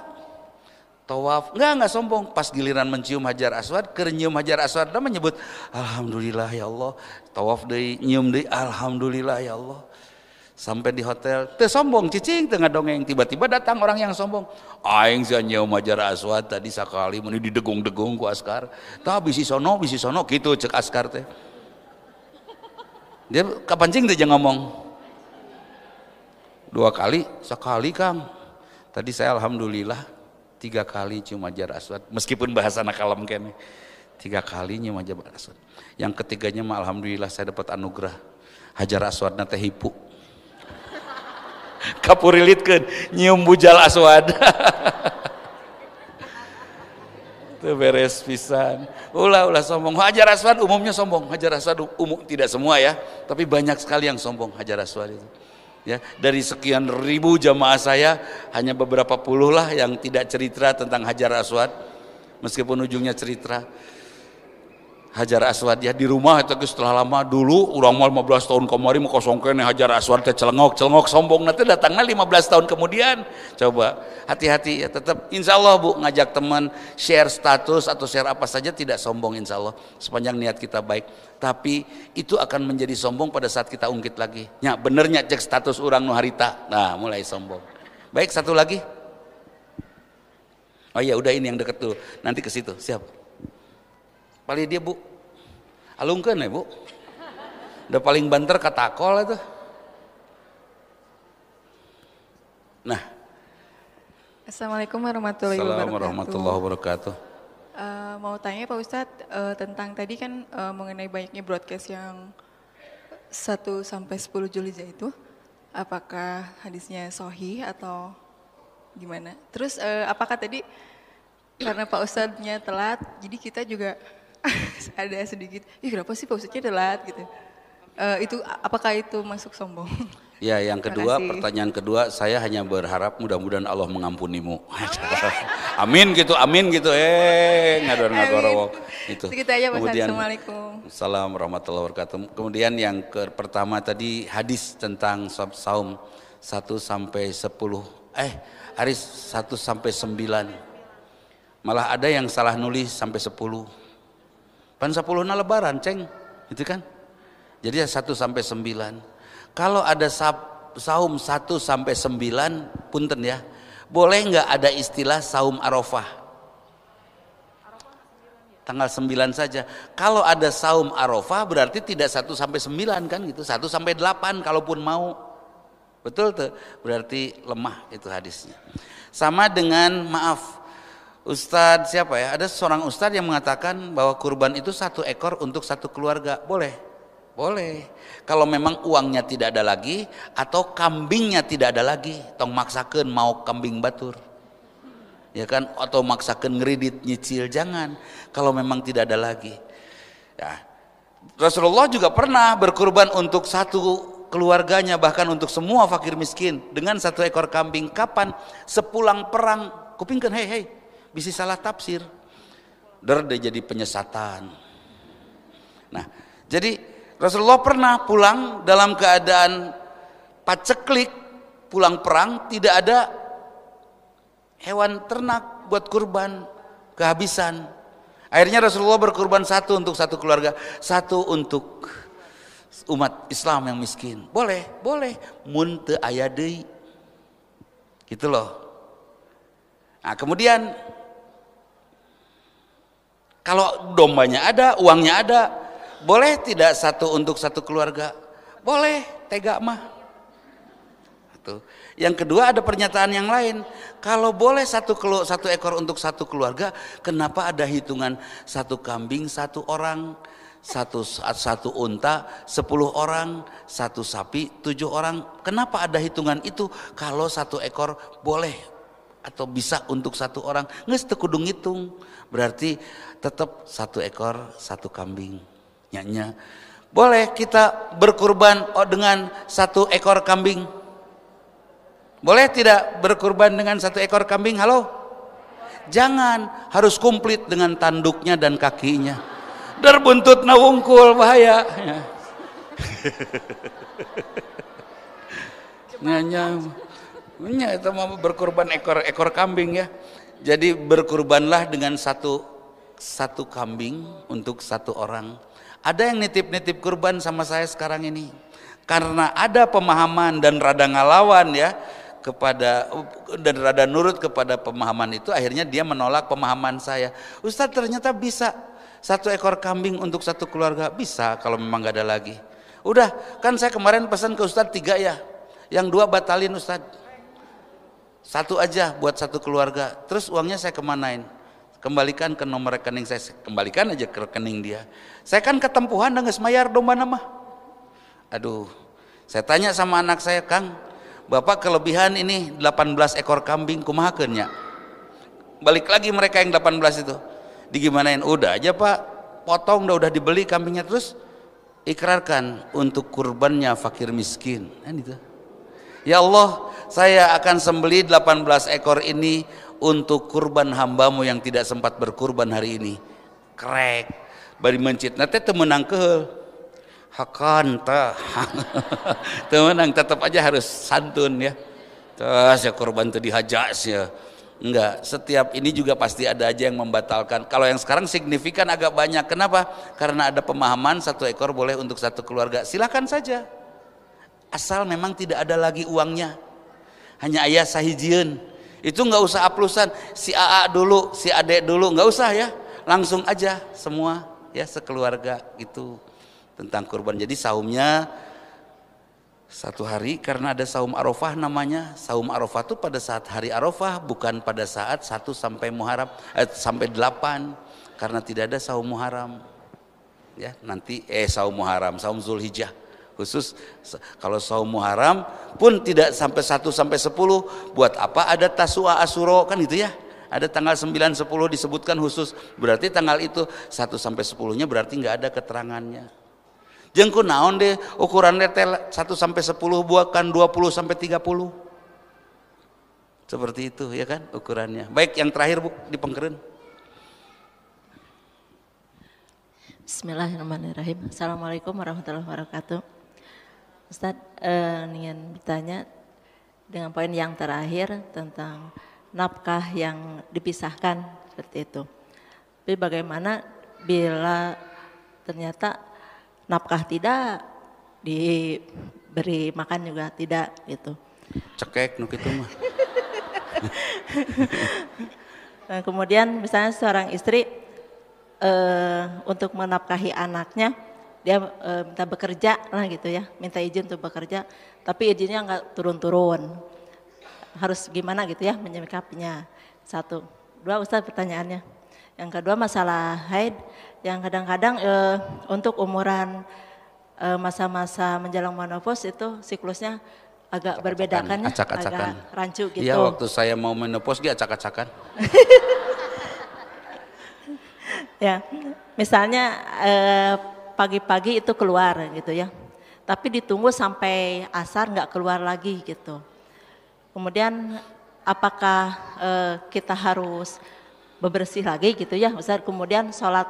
Tawaf nggak nggak sombong. Pas giliran mencium hajar aswad, kerenyum hajar aswad, dia menyebut Alhamdulillah ya Allah. Tawaf deh, nyium deh, Alhamdulillah ya Allah. Sampai di hotel, teh sombong, cicing tengah dongeng. Tiba-tiba datang orang yang sombong. Aing sih nyium hajar aswad tadi sekali, meni didegung-degung ku askar. Tah bisi sono, bisi sono, gitu cek askar teh. Dia cing dia jangan ngomong Dua kali, sekali Kang. Tadi saya alhamdulillah tiga kali cuma jar aswad. Meskipun bahasa nakalam kan Tiga kalinya majar aswad. Yang ketiganya mah alhamdulillah saya dapat anugerah. Hajar aswad nate hipu. Kapurilitkeun nyium bujal aswad. Itu beres pisan. Ulah ulah sombong. Hajar Aswad umumnya sombong. Hajar Aswad umum tidak semua ya, tapi banyak sekali yang sombong Hajar Aswad itu. Ya, dari sekian ribu jamaah saya hanya beberapa puluh lah yang tidak cerita tentang Hajar Aswad meskipun ujungnya cerita. Hajar Aswad ya di rumah itu setelah lama dulu urang mal 15 tahun kemarin mau kosong kene Hajar Aswad teh celengok celengok sombong nanti datangnya 15 tahun kemudian coba hati-hati ya tetap insya Allah bu ngajak teman share status atau share apa saja tidak sombong insya Allah sepanjang niat kita baik tapi itu akan menjadi sombong pada saat kita ungkit lagi ya benernya cek status orang nuharita nah mulai sombong baik satu lagi oh ya udah ini yang deket tuh, nanti ke situ siap paling dia bu alungkan ya bu udah paling banter katakol itu nah Assalamualaikum warahmatullahi wabarakatuh. warahmatullahi wabarakatuh. Uh, mau tanya Pak Ustadz uh, tentang tadi kan uh, mengenai banyaknya broadcast yang 1 sampai 10 Juli itu apakah hadisnya sohi atau gimana? Terus uh, apakah tadi karena Pak Ustadznya telat, jadi kita juga ada sedikit, ih kenapa sih pausatnya telat gitu. Uh, itu apakah itu masuk sombong? Ya, yang kedua, pertanyaan kedua, saya hanya berharap mudah-mudahan Allah mengampunimu. amin gitu, amin gitu. Eh, ngadon ngador itu. Segitu aja, Kemudian, Assalamualaikum. Salam warahmatullahi wabarakatuh. Kemudian yang ke pertama tadi hadis tentang saum 1 sampai 10. Eh, hadis 1 sampai 9. Malah ada yang salah nulis sampai 10. Pan na lebaran, ceng. Itu kan. Jadi ya satu sampai sembilan. Kalau ada saum satu sampai 9, punten ya. Boleh nggak ada istilah saum Arafah? Tanggal sembilan saja. Kalau ada saum Arafah berarti tidak satu sampai sembilan kan gitu. satu sampai delapan kalaupun mau. Betul tuh. Berarti lemah itu hadisnya. Sama dengan maaf Ustadz siapa ya? Ada seorang ustadz yang mengatakan bahwa kurban itu satu ekor untuk satu keluarga. Boleh? Boleh. Kalau memang uangnya tidak ada lagi atau kambingnya tidak ada lagi, tong maksakan mau kambing batur. Ya kan? Atau maksakan ngeridit nyicil jangan kalau memang tidak ada lagi. Ya. Rasulullah juga pernah berkurban untuk satu keluarganya bahkan untuk semua fakir miskin dengan satu ekor kambing kapan sepulang perang kupingkan hei hei bisa salah tafsir der jadi penyesatan nah jadi Rasulullah pernah pulang dalam keadaan paceklik pulang perang tidak ada hewan ternak buat kurban kehabisan akhirnya Rasulullah berkurban satu untuk satu keluarga satu untuk umat Islam yang miskin boleh boleh mun teu aya gitu loh nah kemudian kalau dombanya ada, uangnya ada, boleh tidak satu untuk satu keluarga? Boleh, tega mah. Tuh. Yang kedua ada pernyataan yang lain. Kalau boleh satu kelu, satu ekor untuk satu keluarga, kenapa ada hitungan satu kambing satu orang, satu satu unta sepuluh orang, satu sapi tujuh orang? Kenapa ada hitungan itu? Kalau satu ekor boleh atau bisa untuk satu orang, nggak setekudung hitung. Berarti tetap satu ekor, satu kambing. Nyanya. Boleh kita berkurban oh, dengan satu ekor kambing? Boleh tidak berkurban dengan satu ekor kambing? Halo? Jangan, harus komplit dengan tanduknya dan kakinya. Derbuntut nawungkul, bahaya. nyanyi nyanyi itu mau berkurban ekor ekor kambing ya. Jadi berkurbanlah dengan satu satu kambing untuk satu orang. Ada yang nitip-nitip kurban sama saya sekarang ini. Karena ada pemahaman dan rada ngalawan ya kepada dan rada nurut kepada pemahaman itu akhirnya dia menolak pemahaman saya. Ustadz ternyata bisa satu ekor kambing untuk satu keluarga bisa kalau memang gak ada lagi. Udah kan saya kemarin pesan ke Ustadz tiga ya, yang dua batalin Ustadz satu aja buat satu keluarga terus uangnya saya kemanain kembalikan ke nomor rekening saya kembalikan aja ke rekening dia saya kan ketempuhan dengan semayar domba nama aduh saya tanya sama anak saya kang bapak kelebihan ini 18 ekor kambing kumahakannya balik lagi mereka yang 18 itu digimanain udah aja pak potong udah udah dibeli kambingnya terus ikrarkan untuk kurbannya fakir miskin kan itu Ya Allah, saya akan sembelih 18 ekor ini untuk kurban hambamu yang tidak sempat berkurban hari ini. Krek. Bari mencit. Nanti temenang ke. Hakan ta. temenang tetap aja harus santun ya. Terus ya kurban itu dihajas ya. Enggak, setiap ini juga pasti ada aja yang membatalkan. Kalau yang sekarang signifikan agak banyak. Kenapa? Karena ada pemahaman satu ekor boleh untuk satu keluarga. Silakan saja asal memang tidak ada lagi uangnya hanya ayah sahijian itu nggak usah aplusan si AA dulu si adek dulu nggak usah ya langsung aja semua ya sekeluarga itu tentang kurban jadi saumnya satu hari karena ada saum arafah namanya saum arafah itu pada saat hari arafah bukan pada saat satu sampai muharram eh, sampai delapan karena tidak ada saum muharram ya nanti eh saum muharram saum zulhijjah khusus kalau saum Muharram pun tidak sampai 1 sampai 10 buat apa ada tasua asuro kan itu ya ada tanggal 9 10 disebutkan khusus berarti tanggal itu 1 sampai 10 nya berarti nggak ada keterangannya jengku naon deh ukuran ukurannya 1 sampai 10 buatkan 20 sampai 30 seperti itu ya kan ukurannya baik yang terakhir bu di pengkeren Bismillahirrahmanirrahim Assalamualaikum warahmatullahi wabarakatuh Ustaz eh, ingin bertanya dengan poin yang terakhir tentang nafkah yang dipisahkan seperti itu. Tapi bagaimana bila ternyata nafkah tidak diberi makan juga tidak gitu. Cekek nuk itu mah. nah, kemudian misalnya seorang istri eh, untuk menafkahi anaknya dia e, minta bekerja lah gitu ya, minta izin untuk bekerja, tapi izinnya nggak turun-turun. Harus gimana gitu ya menyikapinya. Satu, dua Ustaz pertanyaannya. Yang kedua masalah haid yang kadang-kadang e, untuk umuran e, masa-masa menjelang menopause itu siklusnya agak berbeda kan ya, acak agak rancu gitu. Iya waktu saya mau menopause dia acak-acakan. ya, misalnya eh, pagi-pagi itu keluar gitu ya. Tapi ditunggu sampai asar nggak keluar lagi gitu. Kemudian apakah eh, kita harus bebersih lagi gitu ya, Ustaz. Kemudian sholat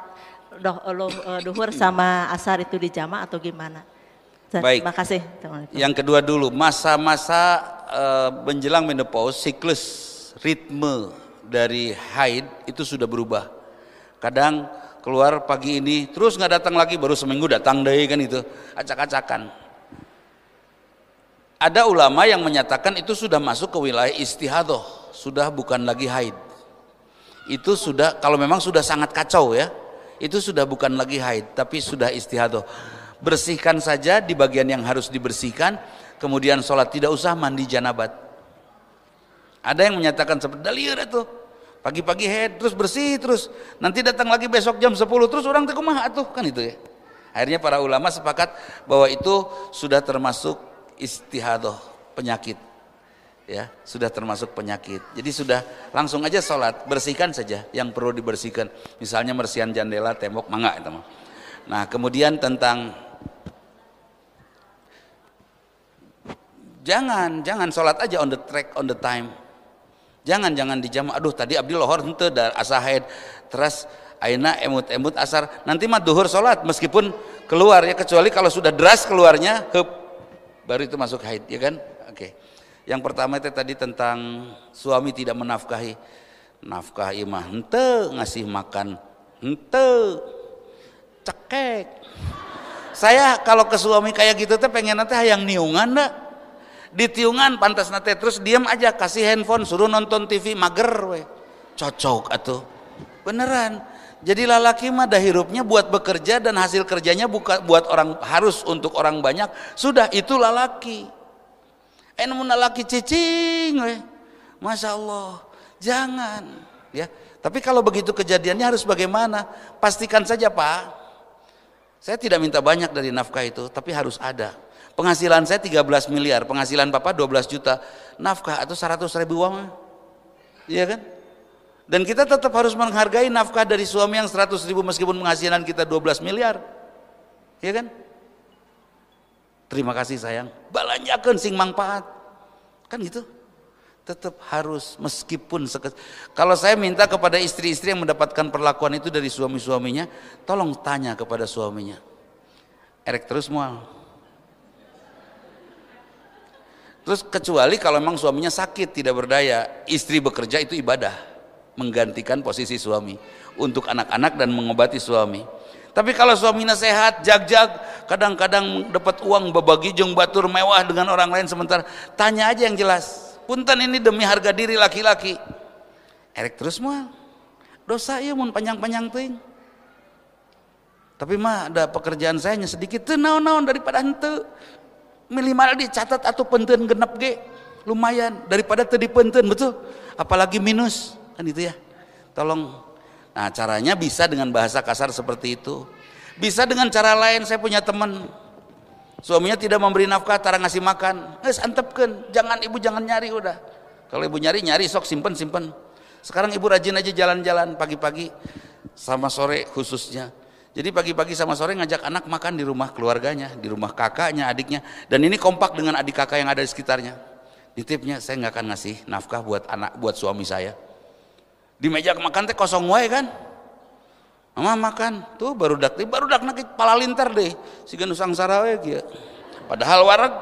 eh, duhur sama asar itu di jamaah atau gimana? Ustaz, Baik. Terima kasih. Yang kedua dulu, masa-masa eh, menjelang menopause siklus ritme dari haid itu sudah berubah. Kadang keluar pagi ini terus nggak datang lagi baru seminggu datang deh kan itu acak-acakan ada ulama yang menyatakan itu sudah masuk ke wilayah istihadoh sudah bukan lagi haid itu sudah kalau memang sudah sangat kacau ya itu sudah bukan lagi haid tapi sudah istihadoh bersihkan saja di bagian yang harus dibersihkan kemudian sholat tidak usah mandi janabat ada yang menyatakan seperti dalil itu Pagi-pagi head terus bersih terus. Nanti datang lagi besok jam 10 terus orang tekumah atuh kan itu ya. Akhirnya para ulama sepakat bahwa itu sudah termasuk istihadoh penyakit. Ya, sudah termasuk penyakit. Jadi sudah langsung aja sholat, bersihkan saja yang perlu dibersihkan. Misalnya bersihan jendela, tembok, mangga itu mah. Nah, kemudian tentang jangan jangan sholat aja on the track on the time jangan-jangan dijamak aduh tadi abdi lohor ente dar asahaid terus aina emut-emut asar nanti mah duhur meskipun keluar ya kecuali kalau sudah deras keluarnya hep baru itu masuk haid ya kan oke yang pertama itu tadi tentang suami tidak menafkahi nafkah imah ente ngasih makan ente cekek saya kalau ke suami kayak gitu teh pengen nanti yang niungan dah ditiungan pantas nate terus diam aja kasih handphone suruh nonton TV mager we cocok atau beneran jadi lalaki mah dah hirupnya buat bekerja dan hasil kerjanya buka, buat orang harus untuk orang banyak sudah itu lalaki enamun eh, lalaki cicing we masya Allah jangan ya tapi kalau begitu kejadiannya harus bagaimana pastikan saja pak saya tidak minta banyak dari nafkah itu tapi harus ada penghasilan saya 13 miliar, penghasilan papa 12 juta, nafkah atau 100 ribu uang, iya kan? Dan kita tetap harus menghargai nafkah dari suami yang 100 ribu meskipun penghasilan kita 12 miliar, iya kan? Terima kasih sayang, balanjakan sing manfaat, kan gitu? Tetap harus meskipun seket... kalau saya minta kepada istri-istri yang mendapatkan perlakuan itu dari suami-suaminya, tolong tanya kepada suaminya. Erek terus mual Terus kecuali kalau memang suaminya sakit, tidak berdaya, istri bekerja itu ibadah, menggantikan posisi suami untuk anak-anak dan mengobati suami. Tapi kalau suaminya sehat, jag-jag, kadang-kadang dapat uang berbagi jeng batur mewah dengan orang lain sementara. Tanya aja yang jelas. Punten ini demi harga diri laki-laki. Erek terus semua Dosa ya mun panjang-panjang ting. Tapi mah ada pekerjaan saya sedikit tenau naon daripada hente minimal dicatat atau penten genep ge lumayan daripada tadi penten betul apalagi minus kan itu ya tolong nah caranya bisa dengan bahasa kasar seperti itu bisa dengan cara lain saya punya teman suaminya tidak memberi nafkah tara ngasih makan nges antepkan jangan ibu jangan nyari udah kalau ibu nyari nyari sok simpen simpen sekarang ibu rajin aja jalan-jalan pagi-pagi sama sore khususnya jadi pagi-pagi sama sore ngajak anak makan di rumah keluarganya, di rumah kakaknya, adiknya. Dan ini kompak dengan adik kakak yang ada di sekitarnya. Ditipnya saya nggak akan ngasih nafkah buat anak, buat suami saya. Di meja makan teh kosong wae kan? Mama makan, tuh baru dak baru dak nak pala linter deh, si genusang sarawe, kia. Padahal warag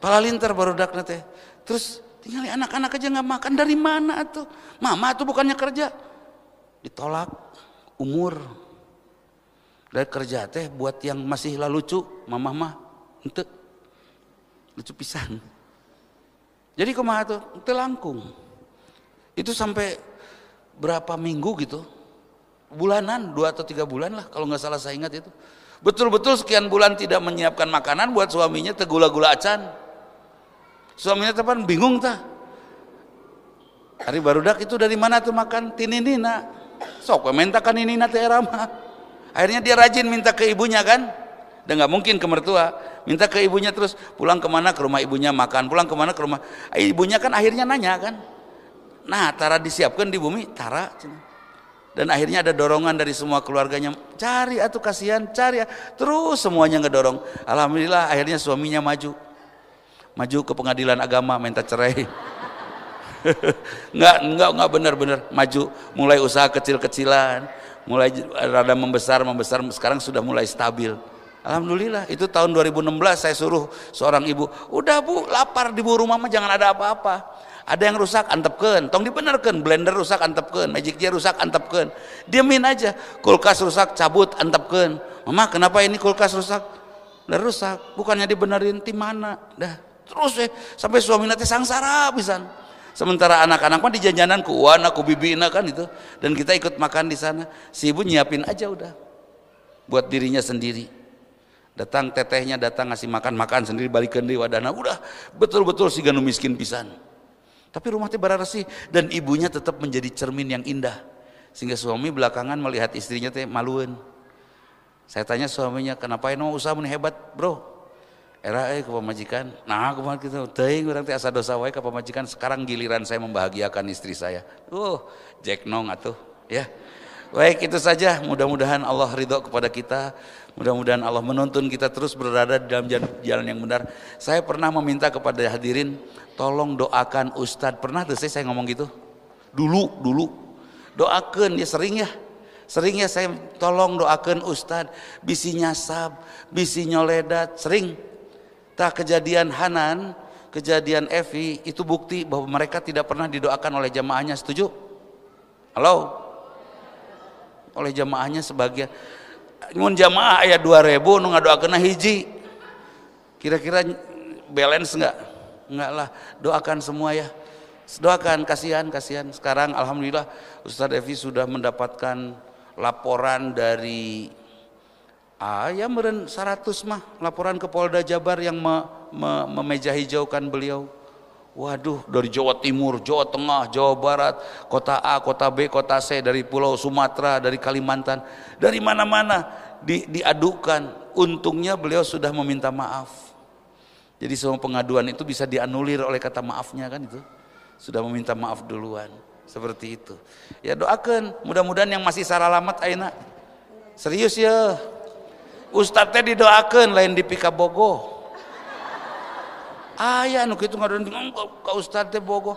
pala linter baru dak teh. Terus tinggal anak-anak aja nggak makan dari mana tuh? Mama tuh bukannya kerja. Ditolak umur dari kerja teh buat yang masih lalu lucu mamah mah untuk lucu pisang jadi kumaha tuh ente langkung itu sampai berapa minggu gitu bulanan dua atau tiga bulan lah kalau nggak salah saya ingat itu betul-betul sekian bulan tidak menyiapkan makanan buat suaminya tegula-gula acan suaminya tepan bingung tah hari barudak itu dari mana tuh makan tininina sok mentakan ini nate erama Akhirnya dia rajin minta ke ibunya kan? Dan nggak mungkin ke mertua, minta ke ibunya terus pulang kemana ke rumah ibunya makan, pulang kemana ke rumah ibunya kan akhirnya nanya kan? Nah Tara disiapkan di bumi, Tara. Dan akhirnya ada dorongan dari semua keluarganya, cari atau kasihan, cari terus semuanya ngedorong. Alhamdulillah akhirnya suaminya maju, maju ke pengadilan agama minta cerai. nggak nggak nggak benar-benar maju mulai usaha kecil-kecilan mulai rada membesar membesar sekarang sudah mulai stabil Alhamdulillah itu tahun 2016 saya suruh seorang ibu udah bu lapar di bawah mama jangan ada apa-apa ada yang rusak antepkan tong dibenerken, blender rusak antepkan magic jar rusak antepkan diamin aja kulkas rusak cabut antepkan mama kenapa ini kulkas rusak udah rusak bukannya dibenerin di mana dah terus eh sampai suami nanti sangsara pisan sementara anak-anak mah di jajanan ku wana ku bibina kan itu dan kita ikut makan di sana si ibu nyiapin aja udah buat dirinya sendiri datang tetehnya datang ngasih makan makan sendiri balik ke di wadana udah betul-betul si ganu miskin pisan tapi rumah teh sih, dan ibunya tetap menjadi cermin yang indah sehingga suami belakangan melihat istrinya teh maluin saya tanya suaminya kenapa ini usaha hebat bro era eh ke pemajikan nah kemarin kita gitu. teuing orang teh asa dosa wae ke pemajikan sekarang giliran saya membahagiakan istri saya uh Jack Nong atuh ya baik itu saja mudah-mudahan Allah ridho kepada kita mudah-mudahan Allah menuntun kita terus berada dalam jalan, yang benar saya pernah meminta kepada hadirin tolong doakan Ustadz pernah tuh saya, saya ngomong gitu dulu dulu doakan ya sering ya sering ya saya tolong doakan Ustadz bisinya Sab, bisinya nyoledat sering Tak kejadian Hanan, kejadian Evi itu bukti bahwa mereka tidak pernah didoakan oleh jamaahnya. Setuju? Halo? Oleh jamaahnya sebagian. Nyun jamaah ayat 2000 nu ngadoakeunna hiji. Kira-kira balance enggak? Enggak lah, doakan semua ya. Doakan kasihan, kasihan. Sekarang alhamdulillah Ustadz Evi sudah mendapatkan laporan dari Ah, meren 100 mah laporan ke Polda Jabar yang me, me, memeja hijaukan beliau. Waduh, dari Jawa Timur, Jawa Tengah, Jawa Barat, kota A, kota B, kota C, dari Pulau Sumatera, dari Kalimantan, dari mana-mana di, diadukan. Untungnya beliau sudah meminta maaf. Jadi semua pengaduan itu bisa dianulir oleh kata maafnya kan itu. Sudah meminta maaf duluan. Seperti itu. Ya doakan, mudah-mudahan yang masih salah alamat Aina. Serius ya, Ustaz teh didoakan lain di Pika Bogo. Ayah nuk itu ngadon ke Ustaz teh Bogo.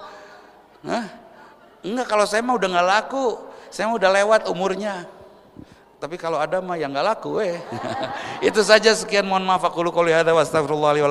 Enggak kalau saya mah udah nggak laku, saya mah udah lewat umurnya. Tapi kalau ada mah yang nggak laku, eh. itu saja sekian mohon maaf aku lu qouli ada wassalamualaikum